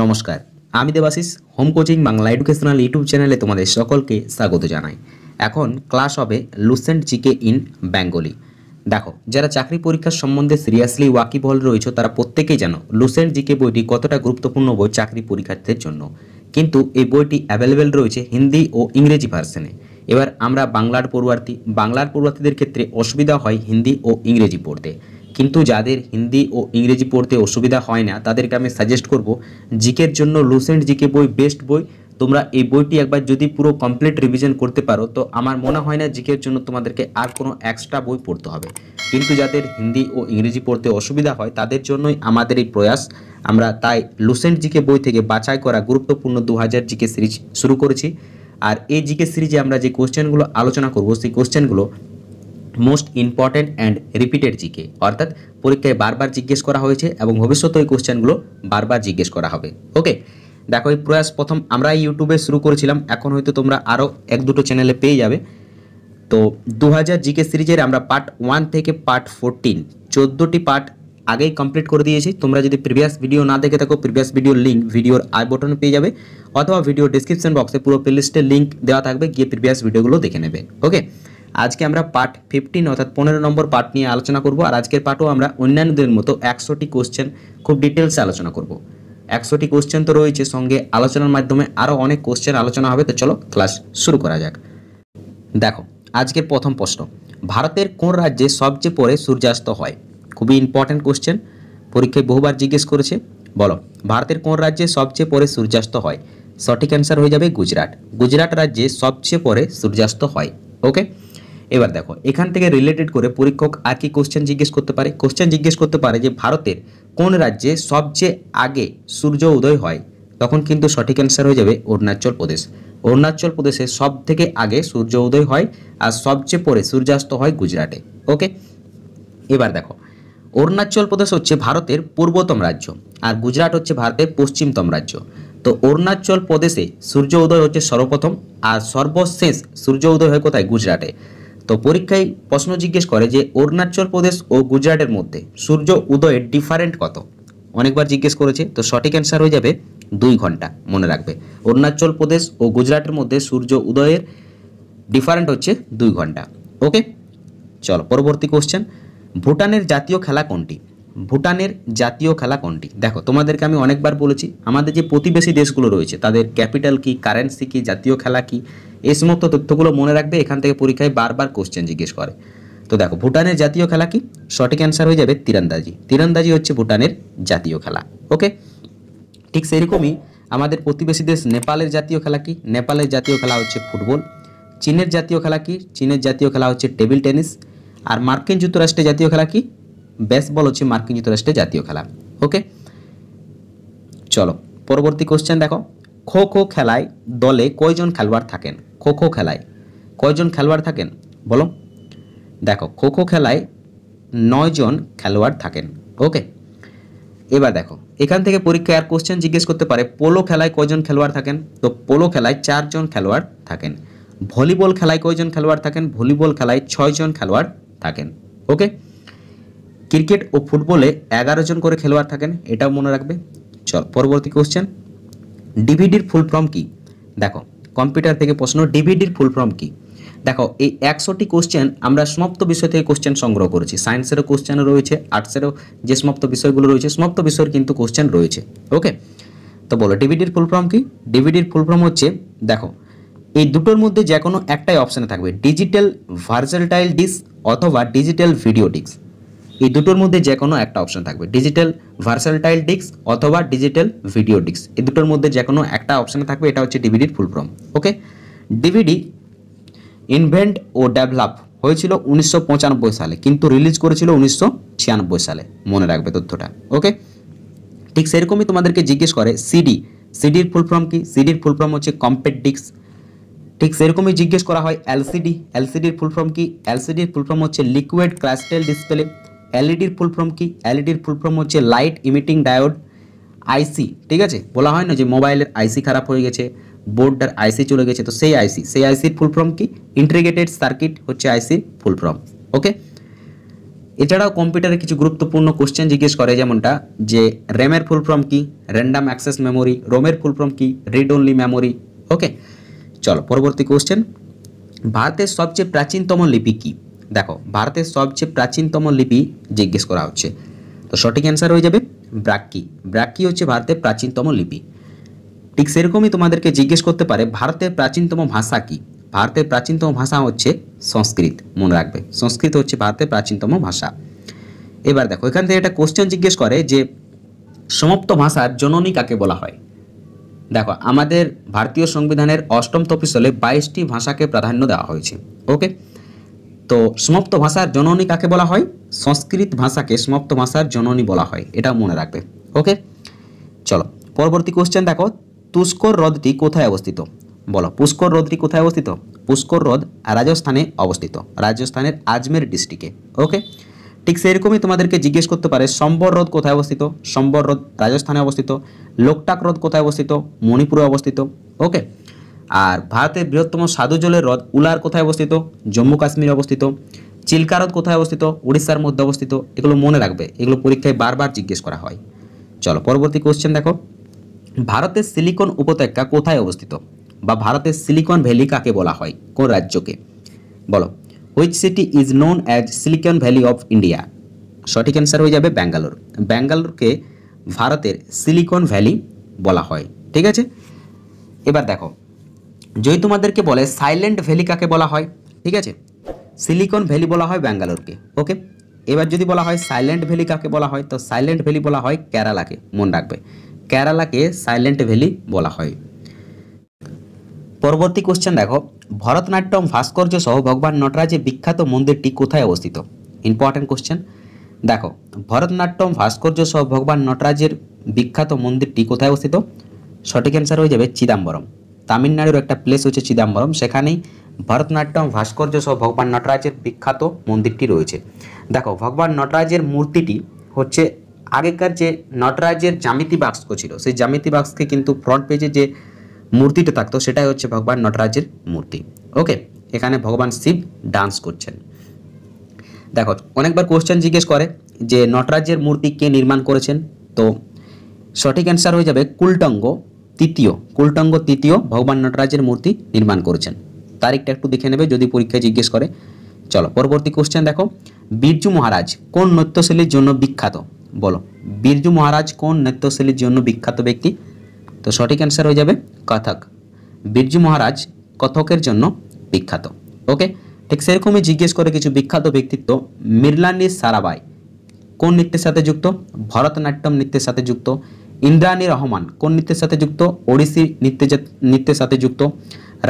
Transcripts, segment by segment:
নমস্কার আমি Debashis home coaching Bangla educational YouTube চ্যানেলে তোমাদের সকলকে স্বাগত জানাই এখন ক্লাস হবে লুসেন্ট জিকে ইন বেঙ্গলি দেখো যারা চাকরি পরীক্ষার সম্বন্ধে সিরিয়াসলি ওয়াকিবহল রয়েছে তারা প্রত্যেকেই জানো লুসেন্ট জিকে বইটি কতটা গুরুত্বপূর্ণ বই চাকরি পরীক্ষার্থীদের জন্য কিন্তু এই বইটি অ্যাভেলেবেল রয়েছে হিন্দি ও ইংরেজি ভার্সনে এবার আমরা বাংলার পড়ুয়ার্থী বাংলার পড়ুয়ার্থীদের ক্ষেত্রে অসুবিধা হয় হিন্দি ও ইংরেজি পড়তে কিন্তু যাদের হিন্দি ও ইংরেজি পড়তে অসুবিধা হয় না তাদেরকে আমি সাজেস্ট করব জিকের জন্য লুসেন্ট জিকে বই বেস্ট বই তোমরা এই বইটি একবার যদি পুরো কমপ্লিট রিভিশন করতে পারো তো আমার মনে হয় না জিকের জন্য তোমাদেরকে আর কোনো এক্সট্রা বই পড়তে হবে কিন্তু যাদের হিন্দি ও ইংরেজি পড়তে অসুবিধা হয় তাদের জন্যই আমাদের এই প্রয়াস আমরা তাই লুসেন্ট জিকে বই থেকে বাছাই করা গুরুত্বপূর্ণ দু হাজার জিকে সিরিজ শুরু করেছি আর এই জিকে সিরিজে আমরা যে কোশ্চেনগুলো আলোচনা করব সেই কোশ্চেনগুলো most important and repeated GK অর্থাৎ পরীক্ষায় বারবার জিজ্ঞেস করা হয়েছে এবং ভবিষ্যতে ওই কোশ্চেনগুলো বারবার জিজ্ঞেস করা হবে ওকে দেখো এই প্রয়াস প্রথম আমরা ইউটিউবে শুরু করেছিলাম এখন হয়তো তোমরা আরও এক দুটো চ্যানেলে পেয়ে যাবে তো দু হাজার জিকে সিরিজের আমরা পার্ট ওয়ান থেকে পার্ট ফোরটিন চোদ্দোটি পার্ট আগেই কমপ্লিট করে দিয়েছি তোমরা যদি প্রিভিয়াস ভিডিও না দেখে থাকো প্রিভিয়াস ভিডিওর লিঙ্ক ভিডিওর আই বটনে পেয়ে যাবে অথবা ভিডিও ডিসক্রিপশন বক্সে পুরো প্লেলিস্টের লিঙ্ক দেওয়া থাকবে গিয়ে প্রিভিয়াস ভিডিওগুলো দেখে নেবে ওকে আজকে আমরা পার্ট ফিফটিন অর্থাৎ পনেরো নম্বর পার্ট নিয়ে আলোচনা করব আর আজকের পার্টও আমরা অন্যান্যদের মতো একশোটি কোশ্চেন খুব ডিটেলসে আলোচনা করব একশোটি কোশ্চেন তো রয়েছে সঙ্গে আলোচনার মাধ্যমে আরও অনেক কোশ্চেন আলোচনা হবে তো চলো ক্লাস শুরু করা যাক দেখো আজকের প্রথম প্রশ্ন ভারতের কোন রাজ্যে সবচেয়ে পরে সূর্যাস্ত হয় খুবই ইম্পর্ট্যান্ট কোশ্চেন পরীক্ষায় বহুবার জিজ্ঞেস করেছে বলো ভারতের কোন রাজ্যে সবচেয়ে পরে সূর্যাস্ত হয় সঠিক অ্যান্সার হয়ে যাবে গুজরাট গুজরাট রাজ্যে সবচেয়ে পরে সূর্যাস্ত হয় ওকে এবার দেখো এখান থেকে রিলেটেড করে পরীক্ষক আর কি কোশ্চেন জিজ্ঞেস করতে পারে কোশ্চেন জিজ্ঞেস করতে পারে যে ভারতের কোন রাজ্যে সবচেয়ে আগে সূর্য উদয় হয় তখন কিন্তু সঠিক অ্যান্সার হয়ে যাবে অরুণাচল প্রদেশ অরুণাচল প্রদেশে সব থেকে আগে সূর্য উদয় হয় আর সবচেয়ে পরে সূর্যাস্ত হয় গুজরাটে ওকে এবার দেখো অরুণাচল প্রদেশ হচ্ছে ভারতের পূর্বতম রাজ্য আর গুজরাট হচ্ছে ভারতের পশ্চিমতম রাজ্য তো অরুণাচল প্রদেশে সূর্য উদয় হচ্ছে সর্বপ্রথম আর সর্বশেষ সূর্য উদয় হয় কোথায় গুজরাটে তো পরীক্ষায় প্রশ্ন জিজ্ঞেস করে যে অরুণাচল প্রদেশ ও গুজরাটের মধ্যে সূর্য উদয়ের ডিফারেন্ট কত অনেকবার জিজ্ঞেস করেছে তো সঠিক অ্যান্সার হয়ে যাবে দুই ঘন্টা মনে রাখবে অরুণাচল প্রদেশ ও গুজরাটের মধ্যে সূর্য উদয়ের ডিফারেন্ট হচ্ছে দুই ঘন্টা ওকে চলো পরবর্তী কোশ্চেন ভুটানের জাতীয় খেলা কোনটি ভুটানের জাতীয় খেলা কোনটি দেখো তোমাদেরকে আমি অনেকবার বলেছি আমাদের যে প্রতিবেশী দেশগুলো রয়েছে তাদের ক্যাপিটাল কি কারেন্সি কি জাতীয় খেলা কি এই সমস্ত তথ্যগুলো মনে রাখবে এখান থেকে পরীক্ষায় বারবার কোশ্চেন জিজ্ঞেস করে তো দেখো ভুটানের জাতীয় খেলা কি সঠিক অ্যান্সার হয়ে যাবে তীরন্দাজি তীরন্দাজি হচ্ছে ভুটানের জাতীয় খেলা ওকে ঠিক সেরকমই আমাদের প্রতিবেশী দেশ নেপালের জাতীয় খেলা কি নেপালের জাতীয় খেলা হচ্ছে ফুটবল চীনের জাতীয় খেলা কি চীনের জাতীয় খেলা হচ্ছে টেবিল টেনিস আর মার্কিন যুক্তরাষ্ট্রের জাতীয় খেলা কি বেসবল হচ্ছে মার্কিন যুক্তরাষ্ট্রের জাতীয় খেলা ওকে চলো পরবর্তী কোশ্চেন দেখো খো খো খেলায় দলে কয়জন খেলোয়াড় থাকেন খো খো খেলায় কয়জন খেলোয়াড় থাকেন বলো দেখো খো খো খেলায় নয়জন খেলোয়াড় থাকেন ওকে এবার দেখো এখান থেকে পরীক্ষায় আর কোশ্চেন জিজ্ঞেস করতে পারে পোলো খেলায় কয়জন খেলোয়াড় থাকেন তো পোলো খেলায় চারজন খেলোয়াড় থাকেন ভলিবল খেলায় কয়জন খেলোয়াড় থাকেন ভলিবল খেলায় ছয়জন খেলোয়াড় থাকেন ওকে ক্রিকেট ও ফুটবলে এগারো জন করে খেলোয়াড় থাকেন এটাও মনে রাখবে চল পরবর্তী কোশ্চেন ডিভিডির ফুল ফর্ম কী দেখো কম্পিউটার থেকে প্রশ্ন ডিভিডির ফুল ফর্ম কী দেখো এই একশোটি কোশ্চেন আমরা সমাপ্ত বিষয় থেকে কোশ্চেন সংগ্রহ করেছি সায়েন্সেরও কোশ্চেন রয়েছে আর্টসেরও যে সমাপ্ত বিষয়গুলো রয়েছে সমাপ্ত বিষয়ের কিন্তু কোশ্চেন রয়েছে ওকে তো বলো ডিভিডির ফুল ফর্ম কী ডিভিডির ফুল ফর্ম হচ্ছে দেখো এই দুটোর মধ্যে যে কোনো একটাই অপশানে থাকবে ডিজিটাল ভার্সেলটাইল ডিস্ক অথবা ডিজিটাল ভিডিও ডিস্ক এই দুটোর মধ্যে যে কোনো একটা অপশন থাকবে ডিজিটাল ভার্সালটাইল ডিস্ক অথবা ডিজিটাল ভিডিও ডিস্ক এই দুটোর মধ্যে যে কোনো একটা অপশানে থাকবে এটা হচ্ছে ডিভিডির full form okay DVD invent ও ডেভেলপ হয়েছিল উনিশশো সালে কিন্তু রিলিজ করেছিল উনিশশো সালে মনে রাখবে তথ্যটা ওকে ঠিক সেরকমই তোমাদেরকে জিজ্ঞেস করে সিডি সিডির ফুল ফর্ম কি সিডির ফুল ফর্ম হচ্ছে কম্পেট ডিস্ক ঠিক সেরকমই জিজ্ঞেস করা হয় এলসিডি এলসিডির ফুল ফর্ম কি এলসিডির ফুল ফর্ম হচ্ছে লিকুইড ক্রাস্টেল ডিসপ্লে এলইডির ফুল ফর্ম কি এলইডির ফুল ফর্ম হচ্ছে লাইট ইমিটিং ডায়োড আইসি ঠিক আছে বলা হয় না যে মোবাইলের আইসি খারাপ হয়ে গেছে বোর্ডটার আইসি চলে গেছে তো সেই আইসি সেই আইসির ফুল ফর্ম কি ইন্টিগ্রেটেড সার্কিট হচ্ছে আইসির ফুল ফর্ম ওকে এছাড়াও কম্পিউটারে কিছু গুরুত্বপূর্ণ কোশ্চেন জিজ্ঞেস করে যেমনটা যে র্যামের ফুল ফর্ম কি র্যান্ডাম অ্যাক্সেস মেমোরি রোমের ফুল ফর্ম কি রিড অনলি মেমোরি ওকে চলো পরবর্তী কোশ্চেন ভারতের সবচেয়ে প্রাচীনতম লিপি কী দেখো ভারতের সবচেয়ে প্রাচীনতম লিপি জিজ্ঞেস করা হচ্ছে তো সঠিক অ্যান্সার হয়ে যাবে ব্রাক্কি ব্রাক্কি হচ্ছে ভারতের প্রাচীনতম লিপি ঠিক সেরকমই তোমাদেরকে জিজ্ঞেস করতে পারে ভারতের প্রাচীনতম ভাষা কি ভারতের প্রাচীনতম ভাষা হচ্ছে সংস্কৃত মনে রাখবে সংস্কৃত হচ্ছে ভারতের প্রাচীনতম ভাষা এবার দেখো এখান থেকে একটা কোশ্চেন জিজ্ঞেস করে যে সমাপ্ত ভাষার জননী কাকে বলা হয় দেখো আমাদের ভারতীয় সংবিধানের অষ্টম তফিসলে বাইশটি ভাষাকে প্রাধান্য দেওয়া হয়েছে ওকে তো সমাপ্ত ভাষার জননী কাকে বলা হয় সংস্কৃত ভাষাকে সমাপ্ত ভাষার জননী বলা হয় এটা মনে রাখবে ওকে চলো পরবর্তী কোশ্চেন দেখো তুষ্কর হ্রদটি কোথায় অবস্থিত বলো পুষ্কর হ্রদটি কোথায় অবস্থিত পুষ্কর হ্রদ রাজস্থানে অবস্থিত রাজস্থানের আজমের ডিস্ট্রিক্টে ওকে ঠিক সেরকমই তোমাদেরকে জিজ্ঞেস করতে পারে সম্বর হ্রদ কোথায় অবস্থিত সম্বর হ্রদ রাজস্থানে অবস্থিত লোকটাক হ্রদ কোথায় অবস্থিত মণিপুরে অবস্থিত ওকে আর ভারতের বৃহত্তম সাধু জলের হ্রদ উলার কোথায় অবস্থিত জম্মু কাশ্মীরে অবস্থিত চিল্কা হ্রদ কোথায় অবস্থিত উড়িষ্যার মধ্যে অবস্থিত এগুলো মনে রাখবে এগুলো পরীক্ষায় বারবার জিজ্ঞেস করা হয় চলো পরবর্তী কোশ্চেন দেখো ভারতের সিলিকন উপত্যকা কোথায় অবস্থিত বা ভারতের সিলিকন ভ্যালি কাকে বলা হয় কোন রাজ্যকে বলো which city is known as silicon valley of India সঠিক অ্যান্সার হয়ে যাবে ব্যাঙ্গালোর ব্যাঙ্গালোরকে ভারতের সিলিকন ভ্যালি বলা হয় ঠিক আছে এবার দেখো যদি তোমাদেরকে বলে সাইলেন্ট ভ্যালি কাকে বলা হয় ঠিক আছে সিলিকন ভ্যালি বলা হয় ব্যাঙ্গালোরকে ওকে এবার যদি বলা হয় সাইলেন্ট ভ্যালি কাকে বলা হয় তো সাইলেন্ট ভ্যালি বলা হয় কেরালাকে মনে রাখবে কেরালাকে সাইলেন্ট ভ্যালি বলা হয় পরবর্তী কোশ্চেন দেখো ভরতনাট্যম ভাস্কর্য সহ ভগবান নটরাজের বিখ্যাত মন্দিরটি কোথায় অবস্থিত ইম্পর্ট্যান্ট কোশ্চেন দেখো ভরতনাট্যম ভাস্কর্য সহ ভগবান নটরাজের বিখ্যাত মন্দিরটি কোথায় অবস্থিত সঠিক অ্যান্সার হয়ে যাবে চিদাম্বরম তামিলনাড়ুর একটা প্লেস হচ্ছে চিদাম্বরম সেখানেই ভরতনাট্যম ভাস্কর্য সহ ভগবান নটরাজের বিখ্যাত মন্দিরটি রয়েছে দেখো ভগবান নটরাজের মূর্তিটি হচ্ছে আগেকার যে নটরাজের জামিতি বাক্স ছিল সেই জামিতি বাক্সকে কিন্তু ফ্রন্ট পেজে যে মূর্তিটা থাকতো সেটাই হচ্ছে ভগবান নটরাজের মূর্তি ওকে এখানে ভগবান শিব ডান্স করছেন দেখো অনেকবার কোশ্চেন জিজ্ঞেস করে যে নটরাজের মূর্তি কে নির্মাণ করেছেন তো সঠিক অ্যান্সার হয়ে যাবে কুলটঙ্গ তৃতীয় কুলটঙ্গ তৃতীয় ভগবান নটরাজের মূর্তি নির্মাণ করেছেন তারিখটা একটু দেখে নেবে যদি পরীক্ষায় জিজ্ঞেস করে চলো পরবর্তী কোশ্চেন দেখো বীরজু মহারাজ কোন নৃত্যশৈলীর জন্য বিখ্যাত বলো বীরজু মহারাজ কোন নৃত্যশৈলীর জন্য বিখ্যাত ব্যক্তি তো সঠিক অ্যান্সার হয়ে যাবে কথক বীরজু মহারাজ কথকের জন্য বিখ্যাত ওকে ঠিক সেরকমই জিজ্ঞেস করে কিছু বিখ্যাত ব্যক্তিত্ব মিরলানি সারাবাই কোন নৃত্যের সাথে যুক্ত ভরতনাট্যম নৃত্যের সাথে যুক্ত ইন্দ্রাণী রহমান কোন নৃত্যের সাথে যুক্ত ওড়িশি নৃত্য নৃত্যের সাথে যুক্ত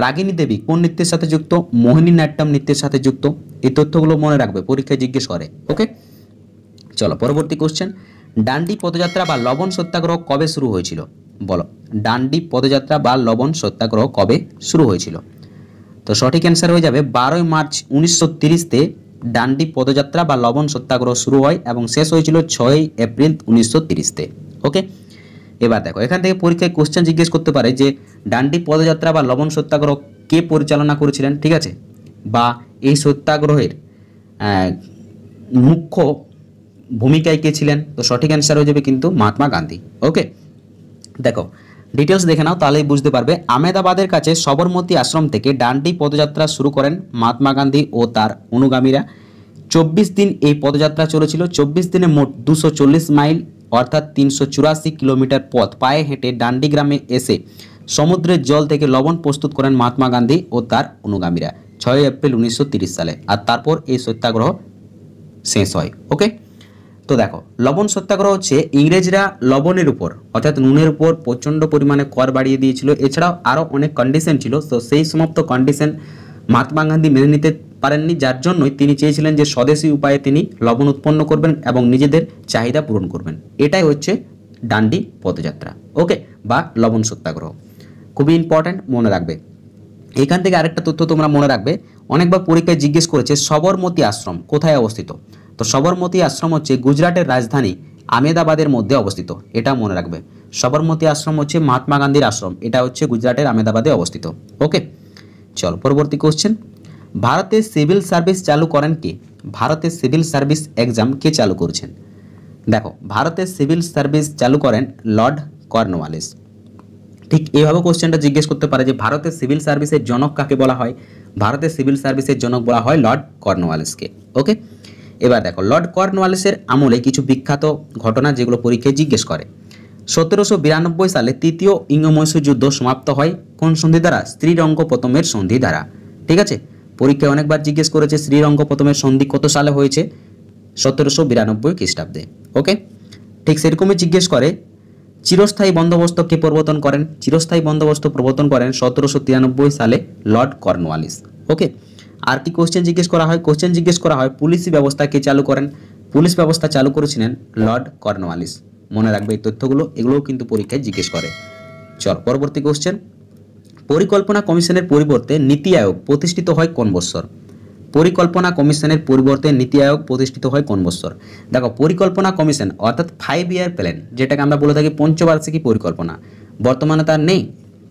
রাগিনী দেবী কোন নৃত্যের সাথে যুক্ত মোহিনী নাট্যম নৃত্যের সাথে যুক্ত এই তথ্যগুলো মনে রাখবে পরীক্ষায় জিজ্ঞেস করে ওকে চলো পরবর্তী কোশ্চেন ডান্ডি পদযাত্রা বা লবণ সত্যাগ্রহ কবে শুরু হয়েছিল বলো ডান্ডি পদযাত্রা বা লবণ সত্যাগ্রহ কবে শুরু হয়েছিল তো সঠিক অ্যান্সার হয়ে যাবে বারোই মার্চ উনিশশো তিরিশতে ডান্ডি পদযাত্রা বা লবণ সত্যাগ্রহ শুরু হয় এবং শেষ হয়েছিল ছয়ই এপ্রিল উনিশশো তিরিশতে ওকে এবার দেখো এখান থেকে পরীক্ষায় কোশ্চেন জিজ্ঞেস করতে পারে যে ডান্ডি পদযাত্রা বা লবণ সত্যাগ্রহ কে পরিচালনা করেছিলেন ঠিক আছে বা এই সত্যাগ্রহের মুখ্য ভূমিকায় কে ছিলেন তো সঠিক অ্যান্সার হয়ে যাবে কিন্তু মহাত্মা গান্ধী ওকে দেখো ডিটেলস দেখে নাও তাহলেই বুঝতে পারবে আমেদাবাদের কাছে সবরমতী আশ্রম থেকে ডান্ডি পদযাত্রা শুরু করেন মহাত্মা গান্ধী ও তার অনুগামীরা চব্বিশ দিন এই পদযাত্রা চলেছিল চব্বিশ দিনে মোট দুশো মাইল অর্থাৎ তিনশো কিলোমিটার পথ পায়ে হেঁটে ডান্ডি গ্রামে এসে সমুদ্রের জল থেকে লবণ প্রস্তুত করেন মহাত্মা গান্ধী ও তার অনুগামীরা ছয় এপ্রিল উনিশশো সালে আর তারপর এই সত্যাগ্রহ শেষ হয় ওকে তো দেখো লবণ সত্যাগ্রহ হচ্ছে ইংরেজরা লবণের উপর অর্থাৎ নুনের উপর প্রচণ্ড পরিমাণে কর বাড়িয়ে দিয়েছিল এছাড়াও আরও অনেক কন্ডিশন ছিল তো সেই সমস্ত কন্ডিশন মহাত্মা গান্ধী মেনে নিতে পারেননি যার জন্যই তিনি চেয়েছিলেন যে স্বদেশি উপায়ে তিনি লবণ উৎপন্ন করবেন এবং নিজেদের চাহিদা পূরণ করবেন এটাই হচ্ছে ডান্ডি পদযাত্রা ওকে বা লবণ সত্যাগ্রহ খুবই ইম্পর্ট্যান্ট মনে রাখবে এখান থেকে আরেকটা তথ্য তোমরা মনে রাখবে অনেকবার পরীক্ষায় জিজ্ঞেস করেছে সবরমতী আশ্রম কোথায় অবস্থিত তো সবরমতী আশ্রম হচ্ছে গুজরাটের রাজধানী আমেদাবাদের মধ্যে অবস্থিত এটা মনে রাখবে সবরমতী আশ্রম হচ্ছে মহাত্মা গান্ধীর আশ্রম এটা হচ্ছে গুজরাটের আমেদাবাদে অবস্থিত ওকে চলো পরবর্তী কোশ্চেন ভারতে সিভিল সার্ভিস চালু করেন কে ভারতে সিভিল সার্ভিস এক্সাম কে চালু করছেন দেখো ভারতে সিভিল সার্ভিস চালু করেন লর্ড কর্নওয়ালিস ঠিক এইভাবে কোশ্চেনটা জিজ্ঞেস করতে পারে যে ভারতের সিভিল সার্ভিসের জনক কাকে বলা হয় ভারতের সিভিল সার্ভিসের জনক বলা হয় লর্ড কর্নওয়ালিসকে ওকে এবার দেখো লর্ড কর্নওয়ালিসের আমলে কিছু বিখ্যাত ঘটনা যেগুলো পরীক্ষায় জিজ্ঞেস করে সতেরোশো বিরানব্বই সালে তৃতীয় ইঙ্গমৈশূর যুদ্ধ সমাপ্ত হয় কোন সন্ধি দ্বারা স্ত্রীরঙ্গ প্রথমের সন্ধি দ্বারা ঠিক আছে পরীক্ষায় অনেকবার জিজ্ঞেস করেছে শ্রীরঙ্গ প্রথমের সন্ধি কত সালে হয়েছে সতেরোশো বিরানব্বই খ্রিস্টাব্দে ওকে ঠিক সেরকমই জিজ্ঞেস করে চিরস্থায়ী বন্দোবস্ত কে প্রবর্তন করেন চিরস্থায়ী বন্দোবস্ত প্রবর্তন করেন সতেরোশো তিরানব্বই সালে লর্ড কর্নওয়ালিস ওকে আর কি কোশ্চেন জিজ্ঞেস করা হয় কোশ্চেন জিজ্ঞেস করা হয় পুলিশি ব্যবস্থা কে চালু করেন পুলিশ ব্যবস্থা চালু করেছিলেন লর্ড কর্নওয়ালিস মনে রাখবে এই তথ্যগুলো এগুলোও কিন্তু পরীক্ষায় জিজ্ঞেস করে চল পরবর্তী কোশ্চেন পরিকল্পনা কমিশনের পরিবর্তে নীতি আয়োগ প্রতিষ্ঠিত হয় কোন বছর পরিকল্পনা কমিশনের পরিবর্তে নীতি আয়োগ প্রতিষ্ঠিত হয় কোন বছর দেখো পরিকল্পনা কমিশন অর্থাৎ ফাইভ ইয়ার প্ল্যান যেটাকে আমরা বলে থাকি পঞ্চবার্ষিকী পরিকল্পনা বর্তমানে তার নেই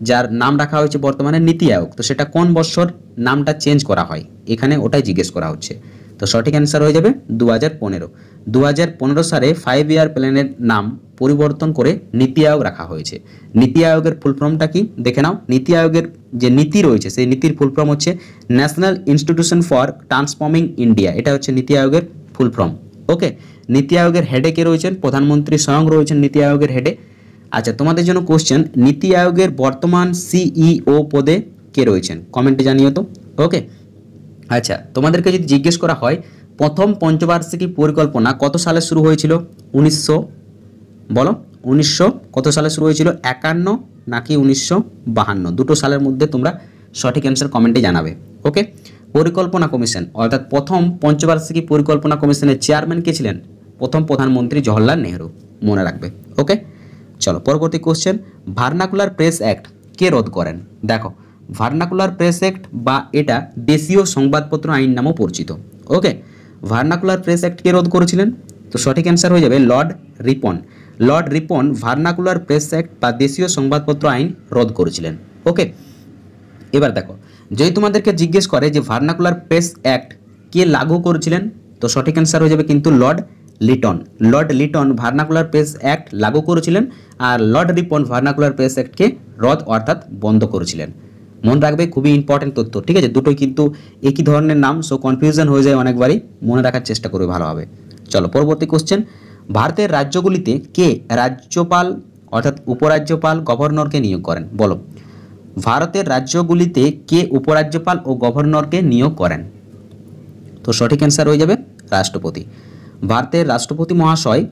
যার নাম রাখা হয়েছে বর্তমানে নীতি আয়োগ তো সেটা কোন বছর নামটা চেঞ্জ করা হয় এখানে ওটাই জিজ্ঞেস করা হচ্ছে তো সঠিক অ্যান্সার হয়ে যাবে দু হাজার পনেরো দু সালে ফাইভ ইয়ার প্ল্যানের নাম পরিবর্তন করে নীতি আয়োগ রাখা হয়েছে নীতি আয়োগের ফুল ফর্মটা কি দেখে নাও নীতি আয়োগের যে নীতি রয়েছে সেই নীতির ফুল ফর্ম হচ্ছে National Institution for Transforming India এটা হচ্ছে নীতি আয়োগের ফুল ফর্ম ওকে নীতি আয়োগের হেডে কে রয়েছেন প্রধানমন্ত্রী স্বয়ং রয়েছেন নীতি আয়োগের হেডে আচ্ছা তোমাদের জন্য কোশ্চেন নীতি আয়োগের বর্তমান সিইও e পদে কে রয়েছেন কমেন্টে জানিও তো ওকে আচ্ছা তোমাদেরকে যদি জিজ্ঞেস করা হয় প্রথম পঞ্চবার্ষিকী পরিকল্পনা কত সালে শুরু হয়েছিল উনিশশো বলো উনিশশো কত সালে শুরু হয়েছিল একান্ন নাকি উনিশশো বাহান্ন দুটো সালের মধ্যে তোমরা সঠিক অ্যান্সার কমেন্টে জানাবে ওকে পরিকল্পনা কমিশন অর্থাৎ প্রথম পঞ্চবার্ষিকী পরিকল্পনা কমিশনের চেয়ারম্যান কে ছিলেন প্রথম প্রধানমন্ত্রী জওহরলাল নেহরু মনে রাখবে ওকে চলো পরবর্তী কোশ্চেন ভার্নাকুলার প্রেস অ্যাক্ট কে রোধ করেন দেখো ভার্নাকুলার প্রেস অ্যাক্ট বা এটা দেশীয় সংবাদপত্র আইন নামও পরিচিত ওকে ভার্নাকুলার প্রেস অ্যাক্টকে রোধ করেছিলেন তো সঠিক অ্যান্সার হয়ে যাবে Lord Ripon Lord Ripon Vernacular Press Act বা দেশীয় সংবাদপত্র আইন রোধ করেছিলেন ওকে এবার দেখো যদি তোমাদেরকে জিজ্ঞেস করে যে ভার্নাকুলার প্রেস অ্যাক্ট কে লাগু করেছিলেন তো সঠিক অ্যান্সার হয়ে যাবে কিন্তু Lord Lytton Lord Lytton Vernacular Press Act লাগু করেছিলেন আর লর্ড রিপন ভার্নাকুলার প্রেস অ্যাক্টকে রদ অর্থাৎ বন্ধ করেছিলেন মনে রাখবে খুবই ইম্পর্টেন্ট তথ্য ঠিক আছে দুটোই কিন্তু একই ধরনের নাম সো কনফিউশন হয়ে যায় অনেকবারই মনে রাখার চেষ্টা করবে ভালোভাবে চলো পরবর্তী কোশ্চেন ভারতের রাজ্যগুলিতে কে রাজ্যপাল অর্থাৎ উপরাজ্যপাল গভর্নরকে নিয়োগ করেন বলো ভারতের রাজ্যগুলিতে কে উপরাজ্যপাল ও গভর্নরকে নিয়োগ করেন তো সঠিক অ্যান্সার হয়ে যাবে রাষ্ট্রপতি ভারতের রাষ্ট্রপতি মহাশয়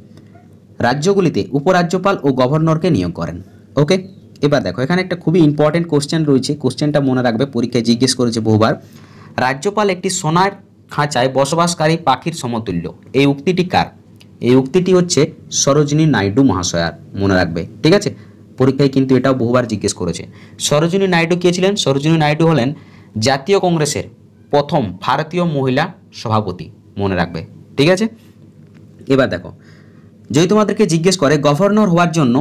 রাজ্যগুলিতে উপরাজ্যপাল ও গভর্নরকে নিয়োগ করেন ওকে এবার দেখো এখানে একটা খুবই ইম্পর্টেন্ট কোশ্চেন রয়েছে কোশ্চেনটা মনে রাখবে পরীক্ষায় জিজ্ঞেস করেছে বহুবার রাজ্যপাল একটি সোনার খাঁচায় বসবাসকারী পাখির সমতুল্য এই উক্তিটি কার এই উক্তিটি হচ্ছে সরোজিনী নাইডু মহাশয়ার মনে রাখবে ঠিক আছে পরীক্ষায় কিন্তু এটাও বহুবার জিজ্ঞেস করেছে সরোজিনী নাইডু কে ছিলেন সরোজিনী নাইডু হলেন জাতীয় কংগ্রেসের প্রথম ভারতীয় মহিলা সভাপতি মনে রাখবে ঠিক আছে এবার দেখো যদি তোমাদেরকে জিজ্ঞেস করে গভর্নর হওয়ার জন্য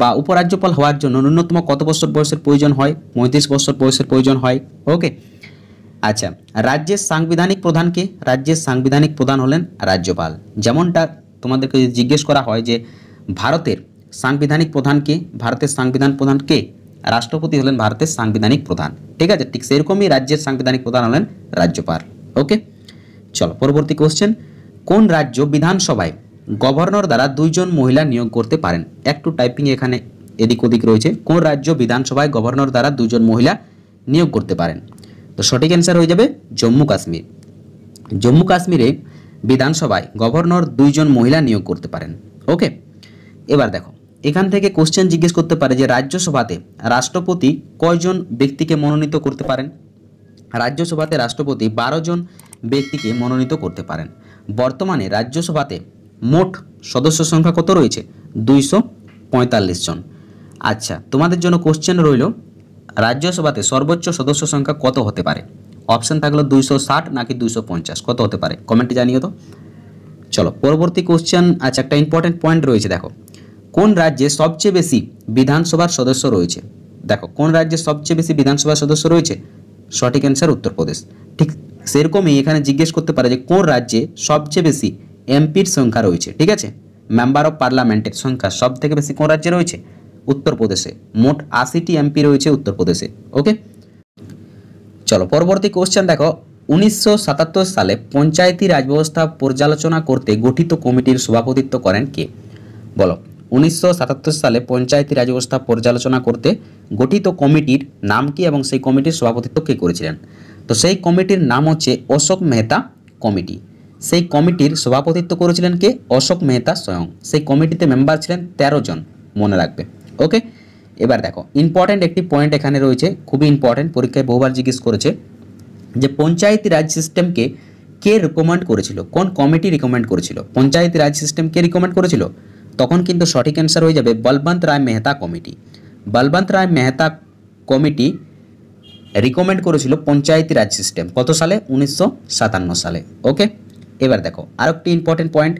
বা উপরাজ্যপাল হওয়ার জন্য ন্যূনতম কত বছর বয়সের প্রয়োজন হয় পঁয়ত্রিশ বছর বয়সের প্রয়োজন হয় ওকে আচ্ছা রাজ্যের সাংবিধানিক প্রধানকে রাজ্যের সাংবিধানিক প্রধান হলেন রাজ্যপাল যেমনটা তোমাদেরকে যদি জিজ্ঞেস করা হয় যে ভারতের সাংবিধানিক প্রধানকে ভারতের সাংবিধান প্রধানকে রাষ্ট্রপতি হলেন ভারতের সাংবিধানিক প্রধান ঠিক আছে ঠিক সেরকমই রাজ্যের সাংবিধানিক প্রধান হলেন রাজ্যপাল ওকে চলো পরবর্তী কোশ্চেন কোন রাজ্য বিধানসভায় গভর্নর দ্বারা দুইজন মহিলা নিয়োগ করতে পারেন একটু টাইপিং এখানে এদিক ওদিক রয়েছে কোন রাজ্য বিধানসভায় গভর্নর দ্বারা দুজন মহিলা নিয়োগ করতে পারেন তো সঠিক অ্যান্সার হয়ে যাবে জম্মু কাশ্মীর জম্মু কাশ্মীরে বিধানসভায় গভর্নর দুইজন মহিলা নিয়োগ করতে পারেন ওকে এবার দেখো এখান থেকে কোশ্চেন জিজ্ঞেস করতে পারে যে রাজ্যসভাতে রাষ্ট্রপতি কয়জন ব্যক্তিকে মনোনীত করতে পারেন রাজ্যসভাতে রাষ্ট্রপতি বারো জন ব্যক্তিকে মনোনীত করতে পারেন বর্তমানে রাজ্যসভাতে মোট সদস্য সংখ্যা কত রয়েছে দুইশো পঁয়তাল্লিশ জন আচ্ছা তোমাদের জন্য কোশ্চেন রইল রাজ্যসভাতে সর্বোচ্চ সদস্য সংখ্যা কত হতে পারে অপশান থাকলো দুইশো ষাট নাকি দুইশো পঞ্চাশ কত হতে পারে কমেন্টে জানিও তো চলো পরবর্তী কোশ্চেন আচ্ছা একটা ইম্পর্টেন্ট পয়েন্ট রয়েছে দেখো কোন রাজ্যে সবচেয়ে বেশি বিধানসভার সদস্য রয়েছে দেখো কোন রাজ্যে সবচেয়ে বেশি বিধানসভার সদস্য রয়েছে সঠিক অ্যান্সার উত্তরপ্রদেশ ঠিক সেরকমই এখানে জিজ্ঞেস করতে পারে যে কোন রাজ্যে সবচেয়ে বেশি এমপির সংখ্যা রয়েছে ঠিক আছে মেম্বার অফ পার্লামেন্টের সংখ্যা সব থেকে বেশি কোন রাজ্যে রয়েছে উত্তরপ্রদেশে মোট আশিটি এমপি রয়েছে উত্তরপ্রদেশে ওকে চলো পরবর্তী কোশ্চেন দেখো উনিশশো সালে পঞ্চায়েতি রাজ ব্যবস্থা পর্যালোচনা করতে গঠিত কমিটির সভাপতিত্ব করেন কে বলো উনিশশো সালে পঞ্চায়েতি রাজ ব্যবস্থা পর্যালোচনা করতে গঠিত কমিটির নাম কি এবং সেই কমিটির সভাপতিত্ব কে করেছিলেন তো সেই কমিটির নাম হচ্ছে অশোক মেহতা কমিটি সেই কমিটির সভাপতিত্ব করেছিলেন কে অশোক মেহতা স্বয়ং সেই কমিটিতে মেম্বার ছিলেন ১৩ জন মনে রাখবে ওকে এবার দেখো ইম্পর্ট্যান্ট একটি পয়েন্ট এখানে রয়েছে খুবই ইম্পর্ট্যান্ট পরীক্ষায় বহুবার জিজ্ঞেস করেছে যে পঞ্চায়েতি রাজ সিস্টেমকে কে রেকমেন্ড করেছিল কোন কমিটি রিকমেন্ড করেছিল পঞ্চায়েতি রাজ সিস্টেম কে রিকমেন্ড করেছিল তখন কিন্তু সঠিক অ্যান্সার হয়ে যাবে Balwant Rai Mehta committee Balwant Rai Mehta committee recommend করেছিল পঞ্চায়েতি রাজ সিস্টেম কত সালে উনিশশো সালে ওকে এবার দেখো আর একটি ইম্পর্টেন্ট পয়েন্ট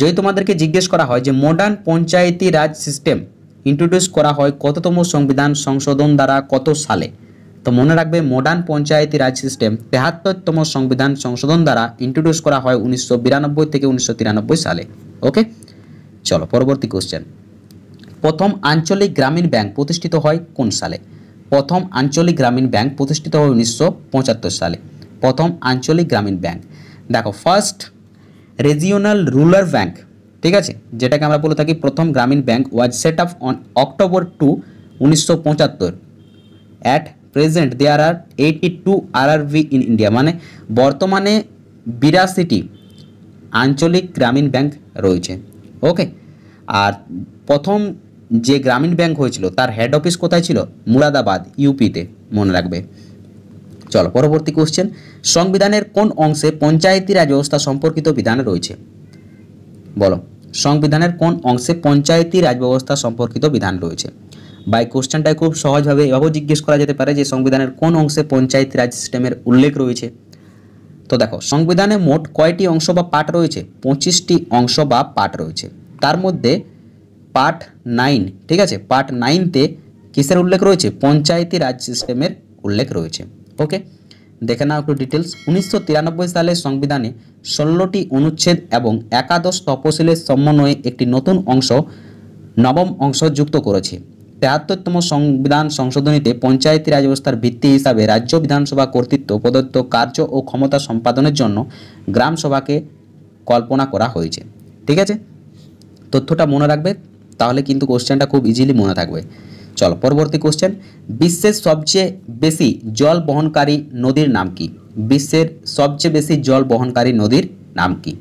যদি তোমাদেরকে জিজ্ঞেস করা হয় যে modern Panchayati Raj system introduce করা হয় কততম সংবিধান সংশোধন দ্বারা কত সালে তো মনে রাখবে মডার্ন পঞ্চায়েতি রাজ সিস্টেম তেহাত্তরতম সংবিধান সংশোধন দ্বারা ইন্ট্রোডিউস করা হয় উনিশশো থেকে উনিশশো সালে ওকে চলো পরবর্তী কোশ্চেন প্রথম আঞ্চলিক গ্রামীণ ব্যাংক প্রতিষ্ঠিত হয় কোন সালে প্রথম আঞ্চলিক গ্রামীণ ব্যাংক প্রতিষ্ঠিত হয় উনিশশো সালে প্রথম আঞ্চলিক গ্রামীণ ব্যাংক দেখো ফার্স্ট রেজিওনাল রুরাল ব্যাঙ্ক ঠিক আছে যেটাকে আমরা বলে থাকি প্রথম গ্রামীণ bank was set up on October two উনিশশো পঁচাত্তর at present there are eighty two are in India মানে বর্তমানে বিরাশিটি আঞ্চলিক গ্রামীণ ব্যাংক রয়েছে ওকে আর প্রথম যে গ্রামীণ ব্যাংক হয়েছিল তার হেড অফিস কোথায় ছিল মুরাদাবাদ ইউপিতে মনে রাখবে চলো পরবর্তী কোশ্চেন সংবিধানের কোন অংশে পঞ্চায়েতি রাজ ব্যবস্থা সম্পর্কিত বিধান রয়েছে বলো সংবিধানের কোন অংশে পঞ্চায়েতি রাজ ব্যবস্থা সম্পর্কিত বিধান রয়েছে বাই কোশ্চেনটা খুব সহজভাবে এভাবেও জিজ্ঞেস করা যেতে পারে যে সংবিধানের কোন অংশে পঞ্চায়েতি রাজ সিস্টেমের উল্লেখ রয়েছে তো দেখো সংবিধানে মোট কয়টি অংশ বা পাঠ রয়েছে পঁচিশটি অংশ বা পাঠ রয়েছে তার মধ্যে পার্ট নাইন ঠিক আছে পার্ট নাইনতে কিসের উল্লেখ রয়েছে পঞ্চায়েতি রাজ সিস্টেমের উল্লেখ রয়েছে ওকে দেখে নাও একটু ডিটেলস উনিশশো সালের সংবিধানে ষোলোটি অনুচ্ছেদ এবং একাদশ তপশিলের সমন্বয়ে একটি নতুন অংশ নবম অংশ যুক্ত করেছে তেহাত্তরতম সংবিধান সংশোধনীতে পঞ্চায়েতি রাজ ব্যবস্থার ভিত্তি হিসাবে রাজ্য বিধানসভা কর্তৃত্ব প্রদত্ত কার্য ও ক্ষমতা সম্পাদনের জন্য গ্রাম সভাকে কল্পনা করা হয়েছে ঠিক আছে তথ্যটা মনে রাখবে তাহলে কিন্তু কোশ্চেনটা খুব ইজিলি মনে থাকবে চলো পরবর্তী কোশ্চেন বিশ্বের সবচেয়ে বেশি জল বহনকারী নদীর নাম কি বিশ্বের সবচেয়ে বেশি জল বহনকারী নদীর নাম কি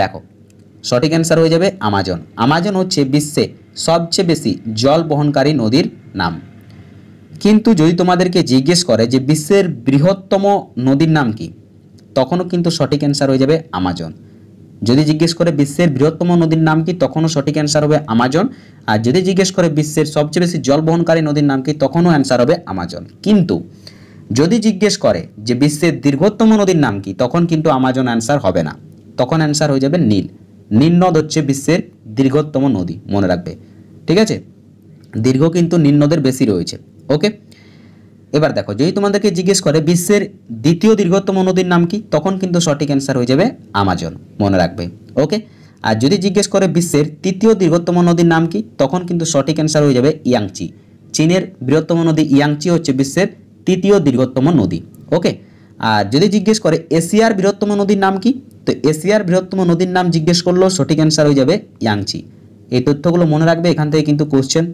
দেখো সঠিক অ্যান্সার হয়ে যাবে আমাজন আমাজন হচ্ছে বিশ্বে সবচেয়ে বেশি জল বহনকারী নদীর নাম কিন্তু যদি তোমাদেরকে জিজ্ঞেস করে যে বিশ্বের বৃহত্তম নদীর নাম কি তখনও কিন্তু সঠিক অ্যান্সার হয়ে যাবে আমাজন যদি জিজ্ঞেস করে বিশ্বের বৃহত্তম নদীর নাম কি তখনও সঠিক অ্যান্সার হবে আমাজন আর যদি জিজ্ঞেস করে বিশ্বের সবচেয়ে বেশি জল বহনকারী নদীর নাম কি তখনও অ্যান্সার হবে আমাজন কিন্তু যদি জিজ্ঞেস করে যে বিশ্বের দীর্ঘতম নদীর নাম কি তখন কিন্তু আমাজন অ্যান্সার হবে না তখন অ্যান্সার হয়ে যাবে নীল নীল নদ হচ্ছে বিশ্বের দীর্ঘতম নদী মনে রাখবে ঠিক আছে দীর্ঘ কিন্তু নীল নদের বেশি রয়েছে ওকে এবার দেখো যদি তোমাদেরকে জিজ্ঞেস করে বিশ্বের দ্বিতীয় দীর্ঘতম নদীর নাম কি তখন কিন্তু সঠিক অ্যান্সার হয়ে যাবে আমাজন মনে রাখবে ওকে আর যদি জিজ্ঞেস করে বিশ্বের তৃতীয় দীর্ঘতম নদীর নাম কি তখন কিন্তু সঠিক অ্যান্সার হয়ে যাবে ইয়াংচি চীনের বৃহত্তম নদী ইয়াংচি হচ্ছে বিশ্বের তৃতীয় দীর্ঘতম নদী ওকে আর যদি জিজ্ঞেস করে এশিয়ার বৃহত্তম নদীর নাম কি তো এশিয়ার বৃহত্তম নদীর নাম জিজ্ঞেস করলেও সঠিক অ্যান্সার হয়ে যাবে ইয়াংচি এই তথ্যগুলো মনে রাখবে এখান থেকে কিন্তু কোশ্চেন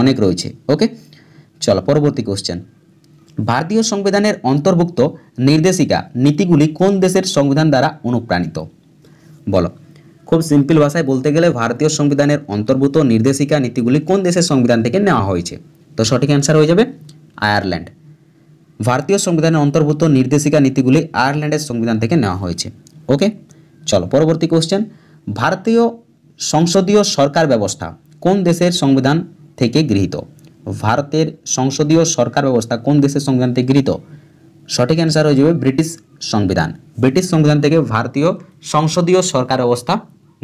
অনেক রয়েছে ওকে চলো পরবর্তী কোশ্চেন ভারতীয় সংবিধানের অন্তর্ভুক্ত নির্দেশিকা নীতিগুলি কোন দেশের সংবিধান দ্বারা অনুপ্রাণিত বলো খুব সিম্পল ভাষায় বলতে গেলে ভারতীয় সংবিধানের অন্তর্ভুক্ত নির্দেশিকা নীতিগুলি কোন দেশের সংবিধান থেকে নেওয়া হয়েছে তো সঠিক অ্যান্সার হয়ে যাবে আয়ারল্যান্ড ভারতীয় সংবিধানের অন্তর্ভুক্ত নির্দেশিকা নীতিগুলি আয়ারল্যান্ডের সংবিধান থেকে নেওয়া হয়েছে ওকে চলো পরবর্তী কোশ্চেন ভারতীয় সংসদীয় সরকার ব্যবস্থা কোন দেশের সংবিধান থেকে গৃহীত ভারতের সংসদীয় সরকার ব্যবস্থা কোন দেশের সংবিধান থেকে গৃহীত সঠিক অ্যান্সার হয়ে যাবে ব্রিটিশ সংবিধান ব্রিটিশ সংবিধান থেকে ভারতীয় সংসদীয় সরকার ব্যবস্থা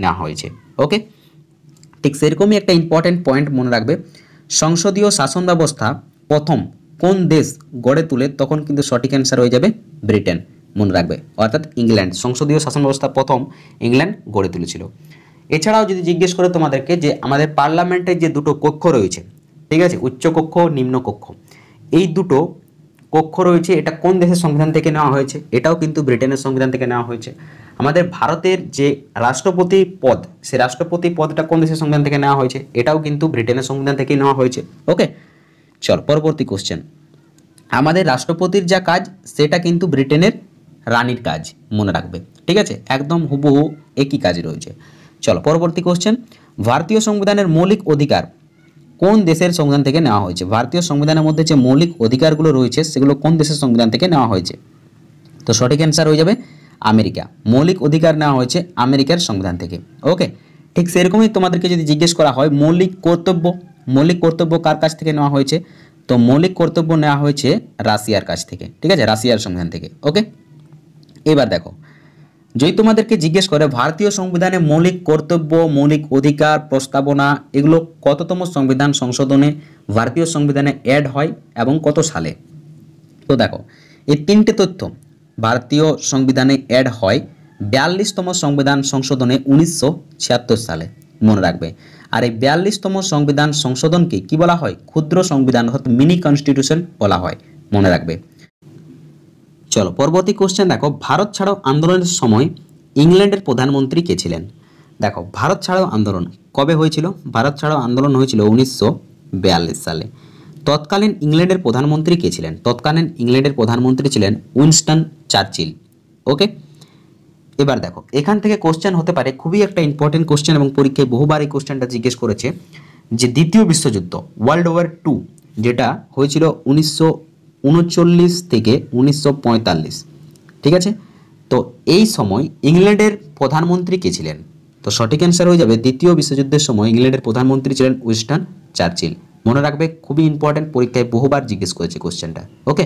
নেওয়া হয়েছে ওকে ঠিক সেরকমই একটা ইম্পর্টেন্ট পয়েন্ট মনে রাখবে সংসদীয় শাসন ব্যবস্থা প্রথম কোন দেশ গড়ে তুলে তখন কিন্তু সঠিক অ্যান্সার হয়ে যাবে ব্রিটেন মনে রাখবে অর্থাৎ ইংল্যান্ড সংসদীয় শাসন ব্যবস্থা প্রথম ইংল্যান্ড গড়ে তুলেছিল এছাড়াও যদি জিজ্ঞেস করে তোমাদেরকে যে আমাদের পার্লামেন্টের যে দুটো কক্ষ রয়েছে ঠিক আছে উচ্চকক্ষ নিম্নকক্ষ এই দুটো কক্ষ রয়েছে এটা কোন দেশের সংবিধান থেকে নেওয়া হয়েছে এটাও কিন্তু ব্রিটেনের সংবিধান থেকে নেওয়া হয়েছে আমাদের ভারতের যে রাষ্ট্রপতি পদ সে রাষ্ট্রপতি পদটা কোন দেশের সংবিধান থেকে নেওয়া হয়েছে এটাও কিন্তু ব্রিটেনের সংবিধান থেকে নেওয়া হয়েছে ওকে চল পরবর্তী কোশ্চেন আমাদের রাষ্ট্রপতির যা কাজ সেটা কিন্তু ব্রিটেনের রানীর কাজ মনে রাখবে ঠিক আছে একদম হুবহু একই কাজ রয়েছে চলো পরবর্তী কোশ্চেন ভারতীয় সংবিধানের মৌলিক অধিকার কোন দেশের সংবিধান থেকে নেওয়া হয়েছে ভারতীয় সংবিধানের মধ্যে যে মৌলিক অধিকারগুলো রয়েছে সেগুলো কোন দেশের সংবিধান থেকে নেওয়া হয়েছে তো সঠিক অ্যান্সার হয়ে যাবে আমেরিকা মৌলিক অধিকার নেওয়া হয়েছে আমেরিকার সংবিধান থেকে ওকে ঠিক সেরকমই তোমাদেরকে যদি জিজ্ঞেস করা হয় মৌলিক কর্তব্য মৌলিক কর্তব্য কার কাছ থেকে নেওয়া হয়েছে তো মৌলিক কর্তব্য নেওয়া হয়েছে রাশিয়ার কাছ থেকে ঠিক আছে রাশিয়ার সংবিধান থেকে ওকে এবার দেখো যদি তোমাদেরকে জিজ্ঞেস করে ভারতীয় সংবিধানে মৌলিক কর্তব্য মৌলিক অধিকার প্রস্তাবনা এগুলো কততম সংবিধান সংশোধনে ভারতীয় সংবিধানে অ্যাড হয় এবং কত সালে তো দেখো এই তিনটে তথ্য ভারতীয় সংবিধানে অ্যাড হয় বিয়াল্লিশতম সংবিধান সংশোধনে উনিশশো সালে মনে রাখবে আর এই বিয়াল্লিশতম সংবিধান সংশোধনকে কি বলা হয় ক্ষুদ্র সংবিধান অর্থাৎ মিনি কনস্টিটিউশন বলা হয় মনে রাখবে চলো পরবর্তী কোশ্চেন দেখো ভারত ছাড়ো আন্দোলনের সময় ইংল্যান্ডের প্রধানমন্ত্রী কে ছিলেন দেখো ভারত ছাড়ো আন্দোলন কবে হয়েছিল ভারত ছাড়ো আন্দোলন হয়েছিল উনিশশো সালে তৎকালীন ইংল্যান্ডের প্রধানমন্ত্রী কে ছিলেন তৎকালীন ইংল্যান্ডের প্রধানমন্ত্রী ছিলেন উইনস্টন চার্চিল ওকে এবার দেখো এখান থেকে কোশ্চেন হতে পারে খুবই একটা ইম্পর্টেন্ট কোশ্চেন এবং পরীক্ষায় বহুবার এই কোশ্চেনটা জিজ্ঞেস করেছে যে দ্বিতীয় বিশ্বযুদ্ধ ওয়ার্ল্ড ওয়ার টু যেটা হয়েছিল উনিশশো উনচল্লিশ থেকে উনিশশো ঠিক আছে তো এই সময় ইংল্যান্ডের প্রধানমন্ত্রী কে ছিলেন তো সঠিক অ্যান্সার হয়ে যাবে দ্বিতীয় বিশ্বযুদ্ধের সময় ইংল্যান্ডের প্রধানমন্ত্রী ছিলেন উইস্টার্ন চার্চিল মনে রাখবে খুবই ইম্পর্ট্যান্ট পরীক্ষায় বহুবার জিজ্ঞেস করেছে কোশ্চেনটা ওকে